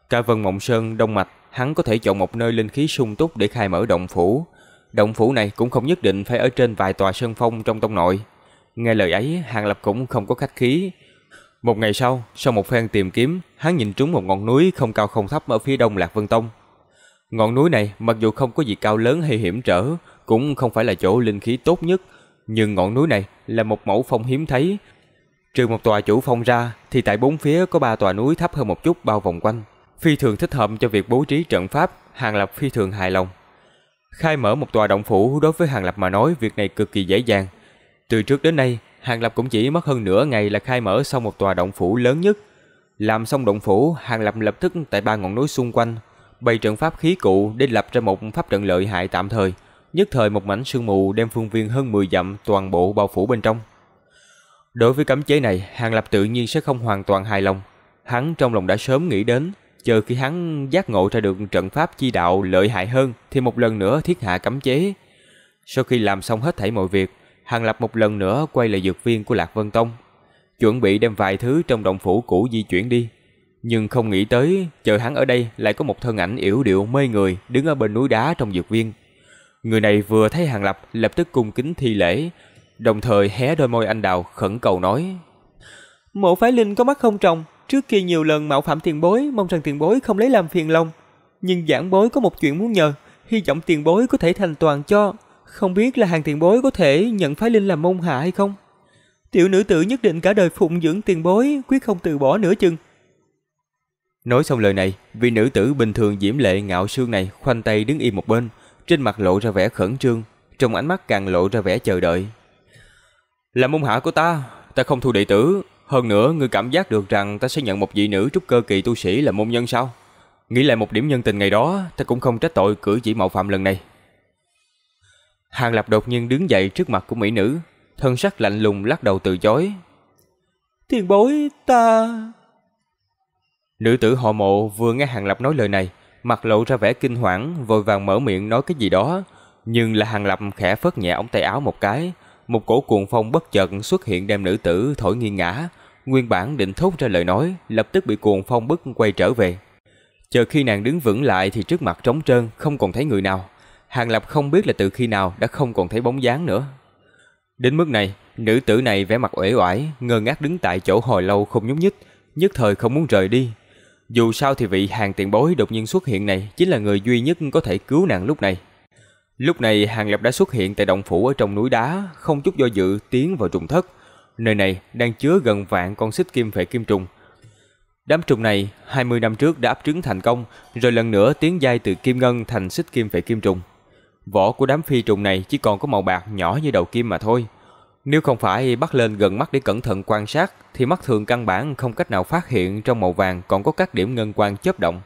Cả Vân Mộng Sơn, Đông Mạch, hắn có thể chọn một nơi linh khí sung túc để khai mở động phủ. Động phủ này cũng không nhất định phải ở trên vài tòa sơn phong trong tông nội, Nghe lời ấy, Hàng Lập cũng không có khách khí. Một ngày sau, sau một phen tìm kiếm, hắn nhìn trúng một ngọn núi không cao không thấp ở phía đông Lạc Vân Tông. Ngọn núi này, mặc dù không có gì cao lớn hay hiểm trở, cũng không phải là chỗ linh khí tốt nhất, nhưng ngọn núi này là một mẫu phong hiếm thấy. Trừ một tòa chủ phong ra, thì tại bốn phía có ba tòa núi thấp hơn một chút bao vòng quanh. Phi thường thích hợp cho việc bố trí trận pháp, Hàng Lập phi thường hài lòng. Khai mở một tòa động phủ đối với Hàng Lập mà nói việc này cực kỳ dễ dàng, từ trước đến nay, Hàng Lập cũng chỉ mất hơn nửa ngày là khai mở xong một tòa động phủ lớn nhất. Làm xong động phủ, Hàng Lập lập tức tại ba ngọn núi xung quanh, bày trận pháp khí cụ để lập ra một pháp trận lợi hại tạm thời. Nhất thời một mảnh sương mù đem phương viên hơn 10 dặm toàn bộ bao phủ bên trong. Đối với cấm chế này, Hàng Lập tự nhiên sẽ không hoàn toàn hài lòng. Hắn trong lòng đã sớm nghĩ đến, chờ khi hắn giác ngộ ra được trận pháp chi đạo lợi hại hơn thì một lần nữa thiết hạ cấm chế. Sau khi làm xong hết thảy mọi việc, Hàng Lập một lần nữa quay lại dược viên của Lạc Vân Tông, chuẩn bị đem vài thứ trong động phủ cũ di chuyển đi. Nhưng không nghĩ tới, chờ hắn ở đây lại có một thân ảnh yểu điệu mê người đứng ở bên núi đá trong dược viên. Người này vừa thấy Hàng Lập lập tức cung kính thi lễ, đồng thời hé đôi môi anh đào khẩn cầu nói. Mộ phái linh có mắt không trồng, trước kia nhiều lần mạo phạm tiền bối, mong rằng tiền bối không lấy làm phiền lòng. Nhưng giảng bối có một chuyện muốn nhờ, hy vọng tiền bối có thể thành toàn cho. Không biết là hàng tiền bối có thể nhận phái linh làm môn hạ hay không? Tiểu nữ tử nhất định cả đời phụng dưỡng tiền bối, quyết không từ bỏ nửa chừng. Nói xong lời này, vị nữ tử bình thường diễm lệ ngạo sương này khoanh tay đứng im một bên, trên mặt lộ ra vẻ khẩn trương, trong ánh mắt càng lộ ra vẻ chờ đợi. Là môn hạ của ta, ta không thu đệ tử, hơn nữa ngươi cảm giác được rằng ta sẽ nhận một vị nữ trúc cơ kỳ tu sĩ là môn nhân sao? Nghĩ lại một điểm nhân tình ngày đó, ta cũng không trách tội cử chỉ mạo phạm lần này. Hàng Lập đột nhiên đứng dậy trước mặt của mỹ nữ, thân sắc lạnh lùng lắc đầu từ chối. Thiên bối ta... Nữ tử họ mộ vừa nghe Hàng Lập nói lời này, mặt lộ ra vẻ kinh hoảng, vội vàng mở miệng nói cái gì đó. Nhưng là Hàng Lập khẽ phớt nhẹ ống tay áo một cái, một cổ cuồng phong bất chợt xuất hiện đem nữ tử thổi nghiêng ngã. Nguyên bản định thốt ra lời nói, lập tức bị cuồng phong bức quay trở về. Chờ khi nàng đứng vững lại thì trước mặt trống trơn, không còn thấy người nào. Hàng Lập không biết là từ khi nào đã không còn thấy bóng dáng nữa. Đến mức này, nữ tử này vẻ mặt uể oải, ngơ ngác đứng tại chỗ hồi lâu không nhúc nhích, nhất thời không muốn rời đi. Dù sao thì vị hàng tiền bối đột nhiên xuất hiện này chính là người duy nhất có thể cứu nàng lúc này. Lúc này Hàng Lập đã xuất hiện tại động phủ ở trong núi đá, không chút do dự tiến vào trùng thất. Nơi này đang chứa gần vạn con xích kim phệ kim trùng. Đám trùng này 20 năm trước đã ấp trứng thành công, rồi lần nữa tiến giai từ kim ngân thành xích kim phệ kim trùng. Vỏ của đám phi trùng này chỉ còn có màu bạc nhỏ như đầu kim mà thôi. Nếu không phải bắt lên gần mắt để cẩn thận quan sát thì mắt thường căn bản không cách nào phát hiện trong màu vàng còn có các điểm ngân quang chớp động.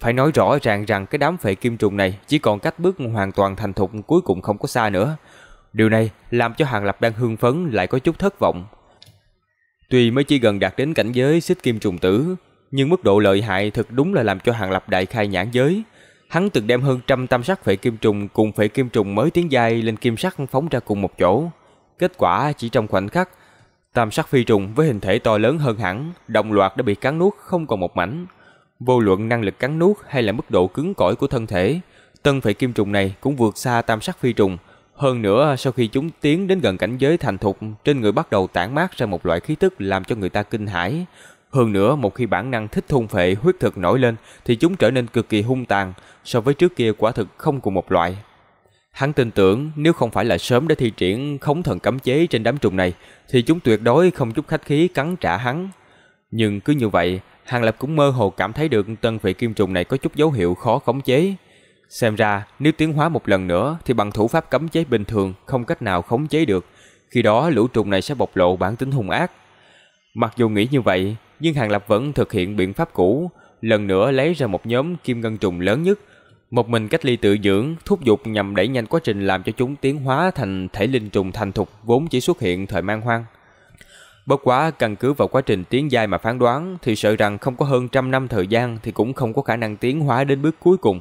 Phải nói rõ ràng rằng cái đám phệ kim trùng này chỉ còn cách bước hoàn toàn thành thục cuối cùng không có xa nữa. Điều này làm cho Hàng Lập đang hưng phấn lại có chút thất vọng. Tuy mới chỉ gần đạt đến cảnh giới xích kim trùng tử, nhưng mức độ lợi hại thực đúng là làm cho Hàng Lập đại khai nhãn giới, Hắn từng đem hơn trăm tam sắc phệ kim trùng cùng phệ kim trùng mới tiến giai lên kim sắc phóng ra cùng một chỗ. Kết quả chỉ trong khoảnh khắc, tam sắc phi trùng với hình thể to lớn hơn hẳn, đồng loạt đã bị cắn nuốt không còn một mảnh. Vô luận năng lực cắn nuốt hay là mức độ cứng cỏi của thân thể, tân phệ kim trùng này cũng vượt xa tam sắc phi trùng. Hơn nữa, sau khi chúng tiến đến gần cảnh giới thành thục, trên người bắt đầu tản mát ra một loại khí tức làm cho người ta kinh hãi, hơn nữa, một khi bản năng thích thôn phệ huyết thực nổi lên thì chúng trở nên cực kỳ hung tàn, so với trước kia quả thực không cùng một loại. Hắn tin tưởng nếu không phải là sớm để thi triển khống thần cấm chế trên đám trùng này thì chúng tuyệt đối không chút khách khí cắn trả hắn. Nhưng cứ như vậy, Hàng Lập cũng mơ hồ cảm thấy được tân vị kim trùng này có chút dấu hiệu khó khống chế. Xem ra, nếu tiến hóa một lần nữa thì bằng thủ pháp cấm chế bình thường không cách nào khống chế được, khi đó lũ trùng này sẽ bộc lộ bản tính hung ác. Mặc dù nghĩ như vậy, nhưng Hàng Lập vẫn thực hiện biện pháp cũ, lần nữa lấy ra một nhóm kim ngân trùng lớn nhất, một mình cách ly tự dưỡng, thúc giục nhằm đẩy nhanh quá trình làm cho chúng tiến hóa thành thể linh trùng thành thục vốn chỉ xuất hiện thời man hoang. Bất quá căn cứ vào quá trình tiến giai mà phán đoán thì sợ rằng không có hơn trăm năm thời gian thì cũng không có khả năng tiến hóa đến bước cuối cùng.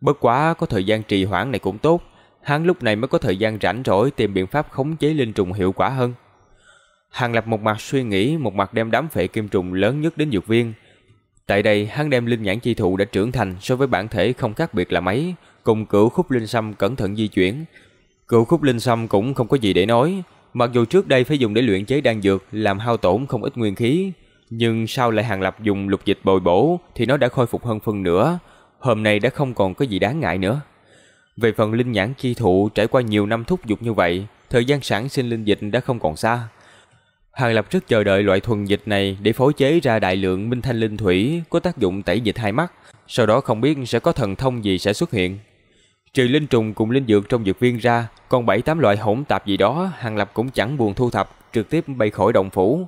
Bất quá có thời gian trì hoãn này cũng tốt, hắn lúc này mới có thời gian rảnh rỗi tìm biện pháp khống chế linh trùng hiệu quả hơn. Hàng Lập một mặt suy nghĩ, một mặt đem đám phệ kim trùng lớn nhất đến dược viên. Tại đây, hắn đem linh nhãn chi thụ đã trưởng thành so với bản thể không khác biệt là mấy, cùng cửu khúc linh sâm cẩn thận di chuyển. Cửu khúc linh sâm cũng không có gì để nói, mặc dù trước đây phải dùng để luyện chế đan dược làm hao tổn không ít nguyên khí, nhưng sau lại Hàng Lập dùng lục dịch bồi bổ thì nó đã khôi phục hơn phần nữa, hôm nay đã không còn có gì đáng ngại nữa. Về phần linh nhãn chi thụ trải qua nhiều năm thúc dục như vậy, thời gian sản sinh linh dịch đã không còn xa. Hàng lập rất chờ đợi loại thuần dịch này để phối chế ra đại lượng minh thanh linh thủy có tác dụng tẩy dịch hai mắt, sau đó không biết sẽ có thần thông gì sẽ xuất hiện. Trừ linh trùng cùng linh dược trong dược viên ra, còn bảy tám loại hỗn tạp gì đó, Hàng Lập cũng chẳng buồn thu thập, trực tiếp bay khỏi động phủ.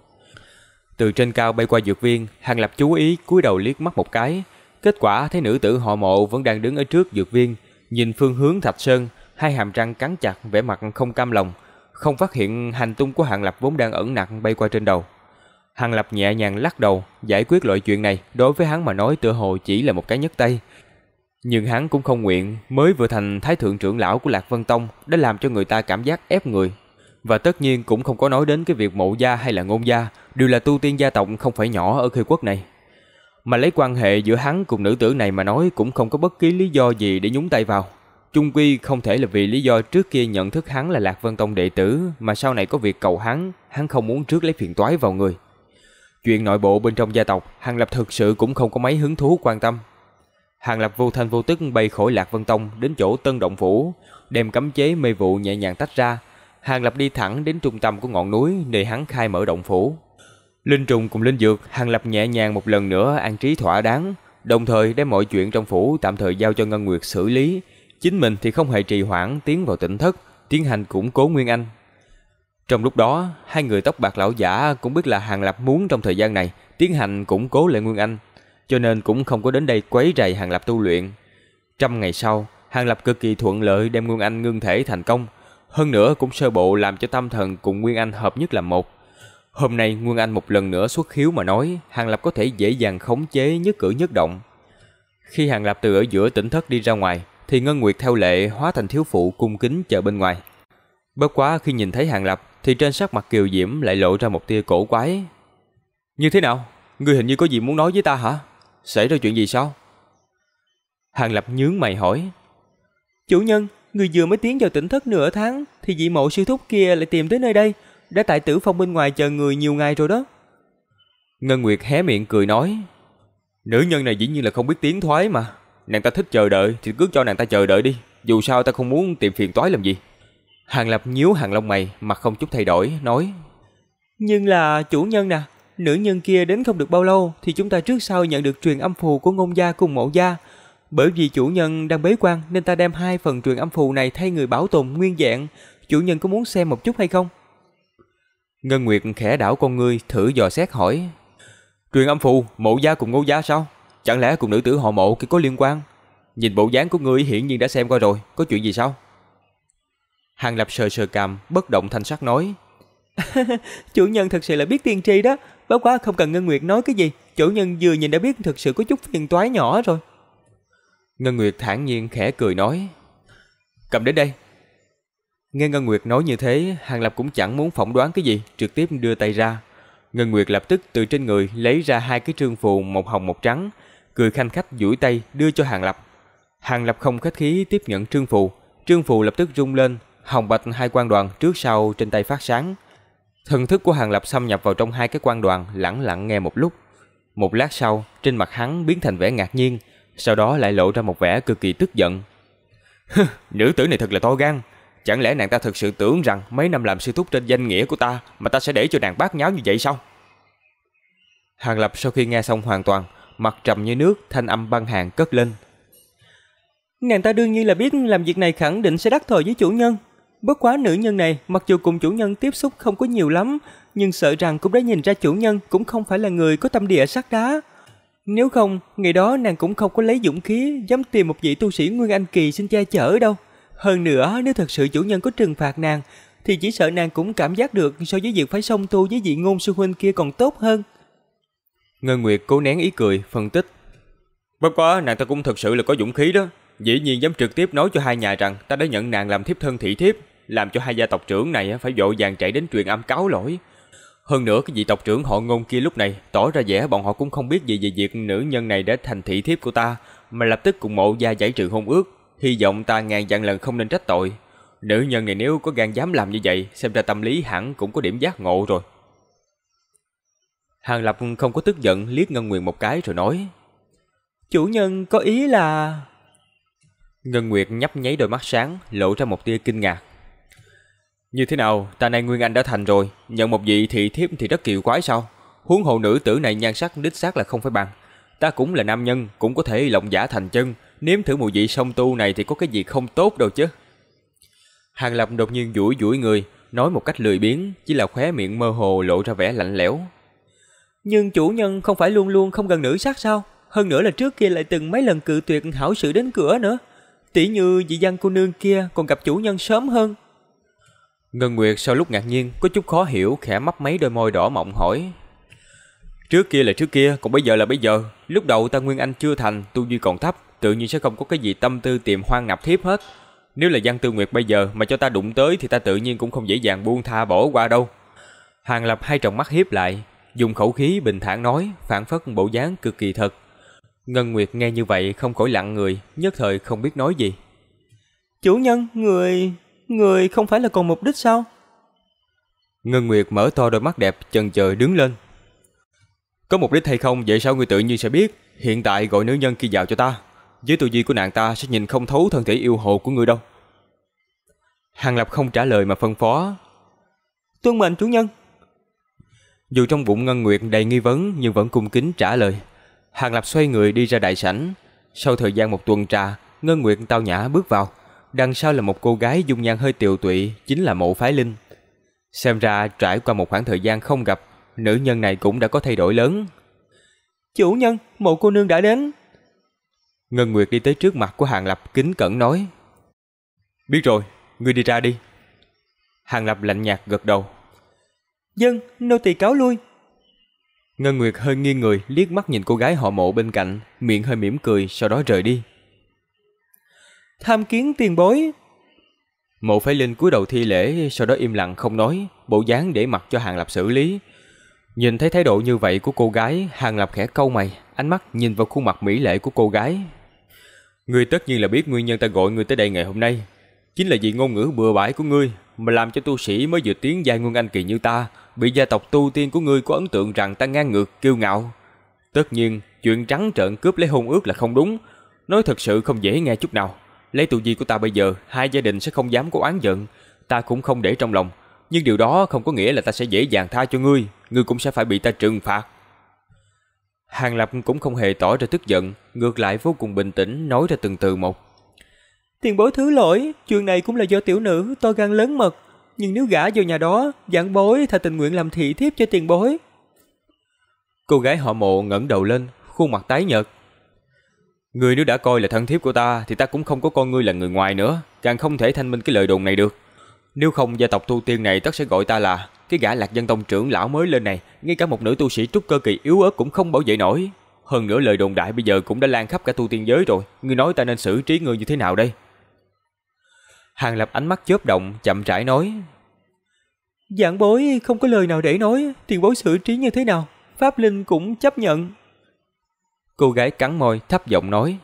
Từ trên cao bay qua dược viên, Hàng Lập chú ý cúi đầu liếc mắt một cái, kết quả thấy nữ tử họ Mộ vẫn đang đứng ở trước dược viên, nhìn phương hướng Thạch Sơn, hai hàm răng cắn chặt vẻ mặt không cam lòng, không phát hiện hành tung của Hàng Lập vốn đang ẩn nặng bay qua trên đầu. Hàng Lập nhẹ nhàng lắc đầu, giải quyết loại chuyện này đối với hắn mà nói tựa hồ chỉ là một cái nhấc tay. Nhưng hắn cũng không nguyện, mới vừa thành thái thượng trưởng lão của Lạc Vân Tông đã làm cho người ta cảm giác ép người. Và tất nhiên cũng không có nói đến cái việc mộ gia hay là ngôn gia, đều là tu tiên gia tộc không phải nhỏ ở khơi quốc này. Mà lấy quan hệ giữa hắn cùng nữ tử này mà nói cũng không có bất kỳ lý do gì để nhúng tay vào. Chung quy không thể là vì lý do trước kia nhận thức hắn là Lạc Vân Tông đệ tử mà sau này có việc cầu hắn, hắn không muốn trước lấy phiền toái vào người. Chuyện nội bộ bên trong gia tộc, Hàng Lập thực sự cũng không có mấy hứng thú quan tâm. Hàng Lập vô thanh vô tức bay khỏi Lạc Vân Tông đến chỗ Tân Động Phủ, đem cấm chế mê vụ nhẹ nhàng tách ra. Hàng Lập đi thẳng đến trung tâm của ngọn núi nơi hắn khai mở động phủ. Linh trùng cùng linh dược, Hàng Lập nhẹ nhàng một lần nữa an trí thỏa đáng, đồng thời đem mọi chuyện trong phủ tạm thời giao cho Ngân Nguyệt xử lý Chính mình thì không hề trì hoãn tiến vào tỉnh thất, tiến hành củng cố Nguyên Anh. Trong lúc đó, hai người tóc bạc lão giả cũng biết là Hàng Lập muốn trong thời gian này tiến hành củng cố lại Nguyên Anh, cho nên cũng không có đến đây quấy rầy Hàng Lập tu luyện. Trăm ngày sau, Hàng Lập cực kỳ thuận lợi đem Nguyên Anh ngưng thể thành công, hơn nữa cũng sơ bộ làm cho tâm thần cùng Nguyên Anh hợp nhất làm một. Hôm nay Nguyên Anh một lần nữa xuất khiếu mà nói, Hàng Lập có thể dễ dàng khống chế nhất cử nhất động. Khi Hàng Lập từ ở giữa tỉnh thất đi ra ngoài, thì Ngân Nguyệt theo lệ hóa thành thiếu phụ cung kính chờ bên ngoài. Bất quá khi nhìn thấy Hàng Lập thì trên sắc mặt kiều diễm lại lộ ra một tia cổ quái. Như thế nào? Ngươi hình như có gì muốn nói với ta hả? Xảy ra chuyện gì sao? Hàng Lập nhướng mày hỏi. Chủ nhân, người vừa mới tiến vào tỉnh thất nửa tháng thì dị mộ sư thúc kia lại tìm tới nơi đây, đã tại tử phong bên ngoài chờ người nhiều ngày rồi đó. Ngân Nguyệt hé miệng cười nói. Nữ nhân này dĩ nhiên là không biết tiến thoái mà nàng ta thích chờ đợi thì cứ cho nàng ta chờ đợi đi, dù sao ta không muốn tìm phiền toái làm gì. Hàng Lập nhíu hàng lông mày, mặt không chút thay đổi, nói Nhưng là chủ nhân nè, nữ nhân kia đến không được bao lâu thì chúng ta trước sau nhận được truyền âm phù của ngôn gia cùng mộ gia. Bởi vì chủ nhân đang bế quan nên ta đem hai phần truyền âm phù này thay người bảo tồn nguyên dạng. Chủ nhân có muốn xem một chút hay không? Ngân Nguyệt khẽ đảo con ngươi thử dò xét hỏi. Truyền âm phù, mộ gia cùng ngô gia sao? Chẳng lẽ cùng nữ tử họ mộ kia có liên quan? Nhìn bộ dáng của ngươi hiển nhiên đã xem qua rồi, có chuyện gì sao? Hàng Lập sờ sờ cằm, bất động thanh sắc nói. chủ nhân thật sự là biết tiên tri đó, báo quá không cần Ngân Nguyệt nói cái gì, chủ nhân vừa nhìn đã biết thực sự có chút phiền toái nhỏ rồi. Ngân Nguyệt thản nhiên khẽ cười nói. Cầm đến đây. Nghe Ngân Nguyệt nói như thế, Hàng Lập cũng chẳng muốn phỏng đoán cái gì, trực tiếp đưa tay ra. Ngân Nguyệt lập tức từ trên người lấy ra hai cái trương phù một hồng một trắng, cười khanh khách duỗi tay đưa cho Hàng Lập. Hàng Lập không khách khí tiếp nhận trương phù, trương phù lập tức rung lên, hồng bạch hai quan đoàn trước sau trên tay phát sáng. Thần thức của Hàng Lập xâm nhập vào trong hai cái quan đoàn lặng lặng nghe một lúc. Một lát sau, trên mặt hắn biến thành vẻ ngạc nhiên, sau đó lại lộ ra một vẻ cực kỳ tức giận. nữ tử này thật là to gan, chẳng lẽ nàng ta thực sự tưởng rằng mấy năm làm sư thúc trên danh nghĩa của ta mà ta sẽ để cho nàng bát nháo như vậy sao? Hàng Lập sau khi nghe xong hoàn toàn, mặt trầm như nước, thanh âm băng hàng cất lên. Nàng ta đương nhiên là biết làm việc này khẳng định sẽ đắc tội với chủ nhân. Bất quá nữ nhân này, mặc dù cùng chủ nhân tiếp xúc không có nhiều lắm, nhưng sợ rằng cũng đã nhìn ra chủ nhân cũng không phải là người có tâm địa sắt đá. Nếu không, ngày đó nàng cũng không có lấy dũng khí dám tìm một vị tu sĩ Nguyên Anh Kỳ xin che chở đâu. Hơn nữa, nếu thật sự chủ nhân có trừng phạt nàng, thì chỉ sợ nàng cũng cảm giác được so với việc phải song tu với vị ngôn sư huynh kia còn tốt hơn. Ngân Nguyệt cố nén ý cười, phân tích. Bất quá nàng ta cũng thật sự là có dũng khí đó. Dĩ nhiên dám trực tiếp nói cho hai nhà rằng ta đã nhận nàng làm thiếp thân thị thiếp, làm cho hai gia tộc trưởng này phải vội vàng chạy đến truyền âm cáo lỗi. Hơn nữa cái vị tộc trưởng họ ngôn kia lúc này tỏ ra vẻ bọn họ cũng không biết gì về việc nữ nhân này đã thành thị thiếp của ta, mà lập tức cùng mộ gia giải trừ hôn ước, hy vọng ta ngàn vạn lần không nên trách tội. Nữ nhân này nếu có gan dám làm như vậy, xem ra tâm lý hẳn cũng có điểm giác ngộ rồi. Hàng Lập không có tức giận liếc Ngân Nguyệt một cái rồi nói. Chủ nhân có ý là... Ngân Nguyệt nhấp nháy đôi mắt sáng, lộ ra một tia kinh ngạc. Như thế nào, ta này Nguyên Anh đã thành rồi, nhận một vị thị thiếp thì rất kiều quái sao? Huống hộ nữ tử này nhan sắc đích xác là không phải bằng. Ta cũng là nam nhân, cũng có thể lộng giả thành chân, nếm thử mùi vị song tu này thì có cái gì không tốt đâu chứ. Hàng Lập đột nhiên duỗi duỗi người, nói một cách lười biếng, chỉ là khóe miệng mơ hồ lộ ra vẻ lạnh lẽo, nhưng chủ nhân không phải luôn luôn không gần nữ sắc sao? Hơn nữa là trước kia lại từng mấy lần cự tuyệt hảo sự đến cửa nữa. Tỷ như dị dân cô nương kia còn gặp chủ nhân sớm hơn. Ngân Nguyệt sau lúc ngạc nhiên có chút khó hiểu khẽ mấp mấy đôi môi đỏ mọng hỏi. Trước kia là trước kia, còn bây giờ là bây giờ. Lúc đầu ta Nguyên Anh chưa thành, tu duy còn thấp, tự nhiên sẽ không có cái gì tâm tư tiềm hoang nạp thiếp hết. Nếu là Giang Tư Nguyệt bây giờ mà cho ta đụng tới thì ta tự nhiên cũng không dễ dàng buông tha bỏ qua đâu. Hàng Lập hai tròng mắt hiếp lại, dùng khẩu khí bình thản nói, phản phất bộ dáng cực kỳ thật. Ngân Nguyệt nghe như vậy không khỏi lặng người, nhất thời không biết nói gì. Chủ nhân, người... người không phải là còn mục đích sao? Ngân Nguyệt mở to đôi mắt đẹp, chần chờ đứng lên. Có mục đích hay không vậy sao người tự nhiên sẽ biết, hiện tại gọi nữ nhân kia vào cho ta. Với tư duy của nàng ta sẽ nhìn không thấu thân thể yêu hồ của người đâu. Hàng Lập không trả lời mà phân phó. Tuân mệnh chủ nhân, dù trong bụng Ngân Nguyệt đầy nghi vấn nhưng vẫn cung kính trả lời. Hàng Lập xoay người đi ra đại sảnh. Sau thời gian một tuần trà, Ngân Nguyệt tao nhã bước vào. Đằng sau là một cô gái dung nhan hơi tiều tụy, chính là mộ phái linh. Xem ra trải qua một khoảng thời gian không gặp, nữ nhân này cũng đã có thay đổi lớn. Chủ nhân, mộ cô nương đã đến. Ngân Nguyệt đi tới trước mặt của Hàng Lập kính cẩn nói. Biết rồi, ngươi đi ra đi. Hàng Lập lạnh nhạt gật đầu. Dân, nô tỳ cáo lui. Ngân Nguyệt hơi nghiêng người, liếc mắt nhìn cô gái họ mộ bên cạnh, miệng hơi mỉm cười, sau đó rời đi. Tham kiến tiền bối. Mộ Phái Linh cúi đầu thi lễ, sau đó im lặng không nói, bộ dáng để mặc cho Hàng Lập xử lý. Nhìn thấy thái độ như vậy của cô gái, Hàng Lập khẽ câu mày, ánh mắt nhìn vào khuôn mặt mỹ lệ của cô gái. Ngươi tất nhiên là biết nguyên nhân ta gọi ngươi tới đây ngày hôm nay, chính là vì ngôn ngữ bừa bãi của ngươi mà làm cho tu sĩ mới vừa tiến giai nguyên anh kỳ như ta bị gia tộc tu tiên của ngươi có ấn tượng rằng ta ngang ngược, kiêu ngạo. Tất nhiên, chuyện trắng trợn cướp lấy hôn ước là không đúng, nói thật sự không dễ nghe chút nào. Lấy tu vi của ta bây giờ, hai gia đình sẽ không dám có oán giận, ta cũng không để trong lòng, nhưng điều đó không có nghĩa là ta sẽ dễ dàng tha cho ngươi, ngươi cũng sẽ phải bị ta trừng phạt. Hàng Lập cũng không hề tỏ ra tức giận, ngược lại vô cùng bình tĩnh nói ra từng từ một. Tiền bối thứ lỗi, chuyện này cũng là do tiểu nữ to gan lớn mật, nhưng nếu gả vào nhà đó, giảng bối thà tình nguyện làm thị thiếp cho tiền bối. Cô gái họ mộ ngẩng đầu lên, khuôn mặt tái nhợt. Người nếu đã coi là thân thiếp của ta thì ta cũng không có coi ngươi là người ngoài nữa, càng không thể thanh minh cái lời đồn này được. Nếu không gia tộc tu tiên này tất sẽ gọi ta là cái gã lạc dân tông trưởng lão mới lên này, ngay cả một nữ tu sĩ trúc cơ kỳ yếu ớt cũng không bảo vệ nổi. Hơn nữa lời đồn đại bây giờ cũng đã lan khắp cả tu tiên giới rồi, ngươi nói ta nên xử trí người như thế nào đây? Hàng Lập ánh mắt chớp động, chậm rãi nói. Dạng bối không có lời nào để nói, tiền bối xử trí như thế nào, Pháp Linh cũng chấp nhận. Cô gái cắn môi, thấp giọng nói.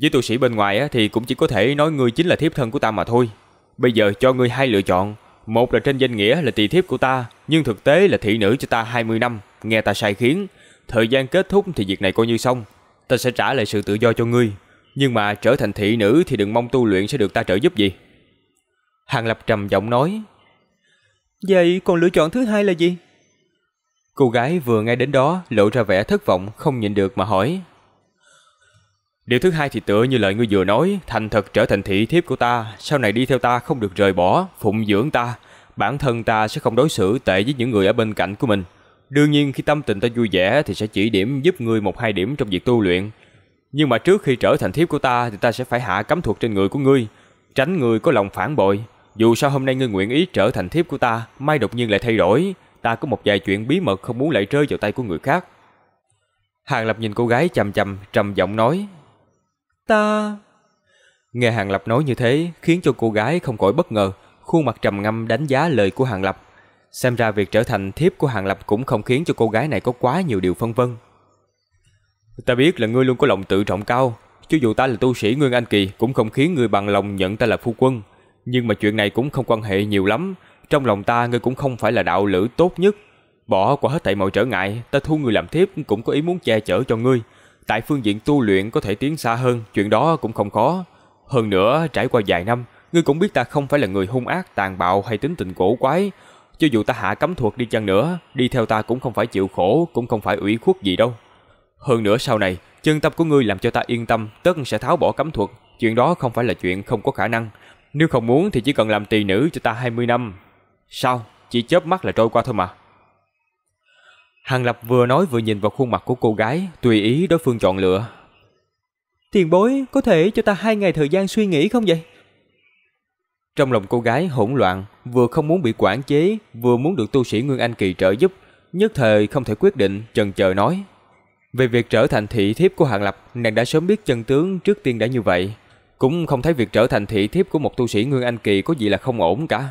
Với tu sĩ bên ngoài thì cũng chỉ có thể nói ngươi chính là thiếp thân của ta mà thôi. Bây giờ cho ngươi hai lựa chọn. Một là trên danh nghĩa là tỳ thiếp của ta, nhưng thực tế là thị nữ cho ta 20 năm, nghe ta sai khiến. Thời gian kết thúc thì việc này coi như xong. Ta sẽ trả lại sự tự do cho ngươi, nhưng mà trở thành thị nữ thì đừng mong tu luyện sẽ được ta trợ giúp gì. Hàng Lập trầm giọng nói. Vậy còn lựa chọn thứ hai là gì? Cô gái vừa nghe đến đó lộ ra vẻ thất vọng không nhịn được mà hỏi. Điều thứ hai thì tựa như lời ngươi vừa nói, thành thật trở thành thị thiếp của ta, sau này đi theo ta không được rời bỏ, phụng dưỡng ta, bản thân ta sẽ không đối xử tệ với những người ở bên cạnh của mình. Đương nhiên khi tâm tình ta vui vẻ thì sẽ chỉ điểm giúp ngươi một hai điểm trong việc tu luyện, nhưng mà trước khi trở thành thiếp của ta thì ta sẽ phải hạ cấm thuật trên người của ngươi, tránh ngươi có lòng phản bội. Dù sao hôm nay ngươi nguyện ý trở thành thiếp của ta, mai đột nhiên lại thay đổi, ta có một vài chuyện bí mật không muốn lại rơi vào tay của người khác. Hàng Lập nhìn cô gái chầm chầm, trầm giọng nói. Ta... Nghe Hàng Lập nói như thế khiến cho cô gái không khỏi bất ngờ, khuôn mặt trầm ngâm đánh giá lời của Hàng Lập. Xem ra việc trở thành thiếp của Hàng Lập cũng không khiến cho cô gái này có quá nhiều điều phân vân. Ta biết là ngươi luôn có lòng tự trọng cao, cho dù ta là tu sĩ Nguyên Anh Kỳ cũng không khiến ngươi bằng lòng nhận ta là phu quân. Nhưng mà chuyện này cũng không quan hệ nhiều lắm, trong lòng ta ngươi cũng không phải là đạo lữ tốt nhất. Bỏ qua hết thảy mọi trở ngại, ta thu ngươi làm thiếp cũng có ý muốn che chở cho ngươi. Tại phương diện tu luyện có thể tiến xa hơn, chuyện đó cũng không khó. Hơn nữa, trải qua vài năm, ngươi cũng biết ta không phải là người hung ác, tàn bạo hay tính tình cổ quái. Cho dù ta hạ cấm thuật đi chăng nữa, đi theo ta cũng không phải chịu khổ, cũng không phải ủy khuất gì đâu. Hơn nữa sau này, chân tâm của ngươi làm cho ta yên tâm, tất sẽ tháo bỏ cấm thuật. Chuyện đó không phải là chuyện không có khả năng. Nếu không muốn thì chỉ cần làm tỳ nữ cho ta 20 năm. Sao? Chỉ chớp mắt là trôi qua thôi mà. Hàng Lập vừa nói vừa nhìn vào khuôn mặt của cô gái, tùy ý đối phương chọn lựa. Tiền bối, có thể cho ta hai ngày thời gian suy nghĩ không vậy? Trong lòng cô gái hỗn loạn, vừa không muốn bị quản chế, vừa muốn được tu sĩ Nguyên Anh Kỳ trợ giúp, nhất thời không thể quyết định, chần chờ nói. Về việc trở thành thị thiếp của Hàng Lập, nàng đã sớm biết chân tướng trước tiên đã như vậy. Cũng không thấy việc trở thành thị thiếp của một tu sĩ Nguyên Anh Kỳ có gì là không ổn cả.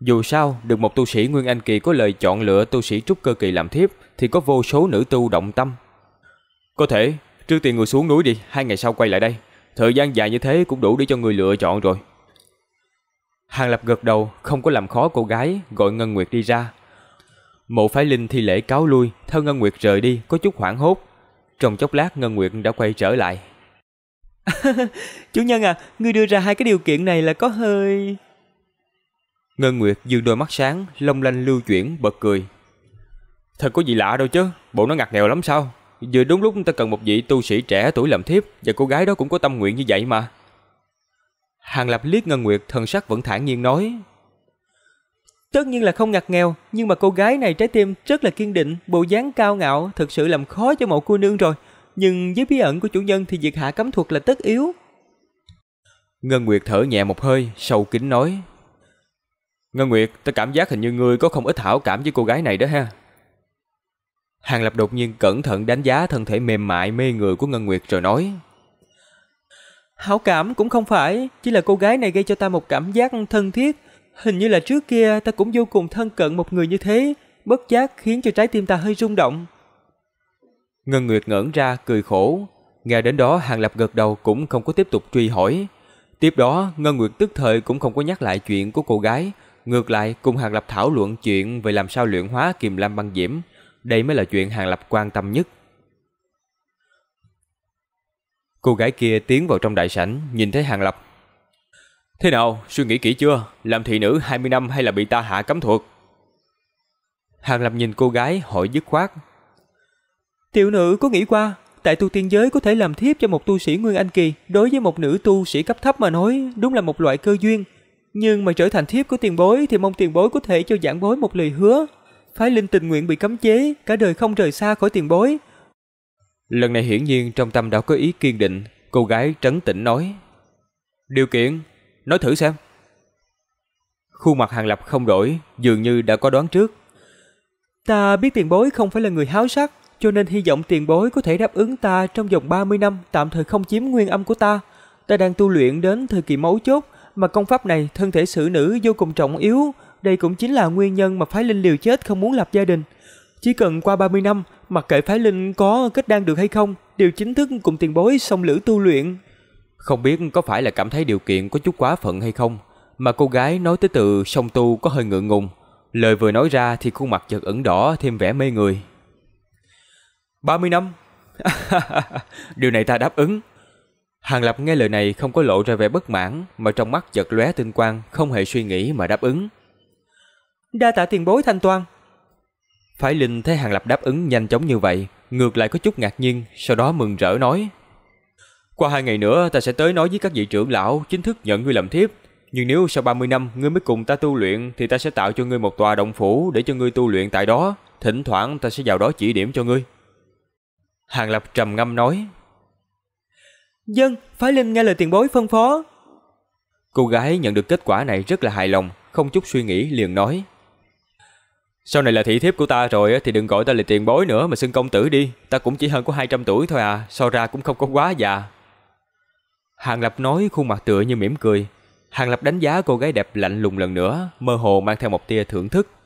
Dù sao, được một tu sĩ Nguyên Anh Kỳ có lời chọn lựa tu sĩ Trúc Cơ Kỳ làm thiếp thì có vô số nữ tu động tâm. Có thể, trước tiên người xuống núi đi, hai ngày sau quay lại đây. Thời gian dài như thế cũng đủ để cho người lựa chọn rồi. Hàng Lập gật đầu, không có làm khó cô gái, gọi Ngân Nguyệt đi ra. Mộ Phái Linh thi lễ cáo lui, theo Ngân Nguyệt rời đi, có chút hoảng hốt, trong chốc lát Ngân Nguyệt đã quay trở lại. Chủ nhân à, ngươi đưa ra hai cái điều kiện này là có hơi... Ngân Nguyệt dương đôi mắt sáng, long lanh lưu chuyển, bật cười. Thật có gì lạ đâu chứ, bộ nó ngặt nghèo lắm sao? Vừa đúng lúc ta cần một vị tu sĩ trẻ tuổi làm thiếp và cô gái đó cũng có tâm nguyện như vậy mà. Hàng Lập liếc Ngân Nguyệt thần sắc vẫn thản nhiên nói, Tất nhiên là không ngặt nghèo, nhưng mà cô gái này trái tim rất là kiên định, bộ dáng cao ngạo thực sự làm khó cho mẫu cô nương rồi. Nhưng với bí ẩn của chủ nhân thì việc hạ cấm thuật là tất yếu. Ngân Nguyệt thở nhẹ một hơi, sâu kín nói. Ngân Nguyệt, ta cảm giác hình như ngươi có không ít thảo cảm với cô gái này đó ha. Hàng Lập đột nhiên cẩn thận đánh giá thân thể mềm mại mê người của Ngân Nguyệt rồi nói. Hảo cảm cũng không phải, chỉ là cô gái này gây cho ta một cảm giác thân thiết, Hình như là trước kia ta cũng vô cùng thân cận một người như thế, bất giác khiến cho trái tim ta hơi rung động. Ngân Nguyệt ngẩn ra cười khổ, nghe đến đó Hàng Lập gật đầu cũng không có tiếp tục truy hỏi. Tiếp đó, Ngân Nguyệt tức thời cũng không có nhắc lại chuyện của cô gái, ngược lại cùng Hàng Lập thảo luận chuyện về làm sao luyện hóa kiềm lam băng diễm, đây mới là chuyện Hàng Lập quan tâm nhất. Cô gái kia tiến vào trong đại sảnh, nhìn thấy Hàng Lập Thế nào, suy nghĩ kỹ chưa? Làm thị nữ 20 năm hay là bị ta hạ cấm thuật? Hàng Lập nhìn cô gái hỏi dứt khoát. Tiểu nữ có nghĩ qua, tại tu tiên giới có thể làm thiếp cho một tu sĩ Nguyên Anh Kỳ, đối với một nữ tu sĩ cấp thấp mà nói, đúng là một loại cơ duyên. Nhưng mà trở thành thiếp của tiền bối thì mong tiền bối có thể cho giảng bối một lời hứa. Phái linh tình nguyện bị cấm chế, cả đời không rời xa khỏi tiền bối. Lần này hiển nhiên trong tâm đã có ý kiên định, cô gái trấn tĩnh nói. Điều kiện nói thử xem. Khuôn mặt Hàng Lập không đổi, dường như đã có đoán trước. Ta biết tiền bối không phải là người háo sắc, cho nên hy vọng tiền bối có thể đáp ứng ta trong vòng 30 năm tạm thời không chiếm nguyên âm của ta. Ta đang tu luyện đến thời kỳ mấu chốt, mà công pháp này thân thể xử nữ vô cùng trọng yếu, đây cũng chính là nguyên nhân mà phái linh liều chết không muốn lập gia đình. Chỉ cần qua 30 năm, mặc kệ phái linh có kết đan được hay không, đều chính thức cùng tiền bối song lữ tu luyện, không biết có phải là cảm thấy điều kiện có chút quá phận hay không, mà cô gái nói tới từ song tu có hơi ngượng ngùng. Lời vừa nói ra thì khuôn mặt chợt ửng đỏ thêm vẻ mê người. 30 năm. điều này ta đáp ứng. Hàng Lập nghe lời này không có lộ ra vẻ bất mãn, mà trong mắt chợt lóe tinh quang, không hề suy nghĩ mà đáp ứng. Đa tạ tiền bối thanh toan. phải Linh thấy Hàng Lập đáp ứng nhanh chóng như vậy, ngược lại có chút ngạc nhiên, sau đó mừng rỡ nói. Qua hai ngày nữa ta sẽ tới nói với các vị trưởng lão chính thức nhận ngươi làm thiếp. Nhưng nếu sau 30 năm ngươi mới cùng ta tu luyện thì ta sẽ tạo cho ngươi một tòa động phủ để cho ngươi tu luyện tại đó. Thỉnh thoảng ta sẽ vào đó chỉ điểm cho ngươi. Hàng Lập trầm ngâm nói. Dân, Phái Linh nghe lời tiền bối phân phó. Cô gái nhận được kết quả này rất là hài lòng, không chút suy nghĩ liền nói. Sau này là thị thiếp của ta rồi thì đừng gọi ta là tiền bối nữa mà xưng công tử đi. Ta cũng chỉ hơn có 200 tuổi thôi à, so ra cũng không có quá già. Hàng Lập nói khuôn mặt tựa như mỉm cười. Hàng Lập đánh giá cô gái đẹp lạnh lùng lần nữa, mơ hồ mang theo một tia thưởng thức.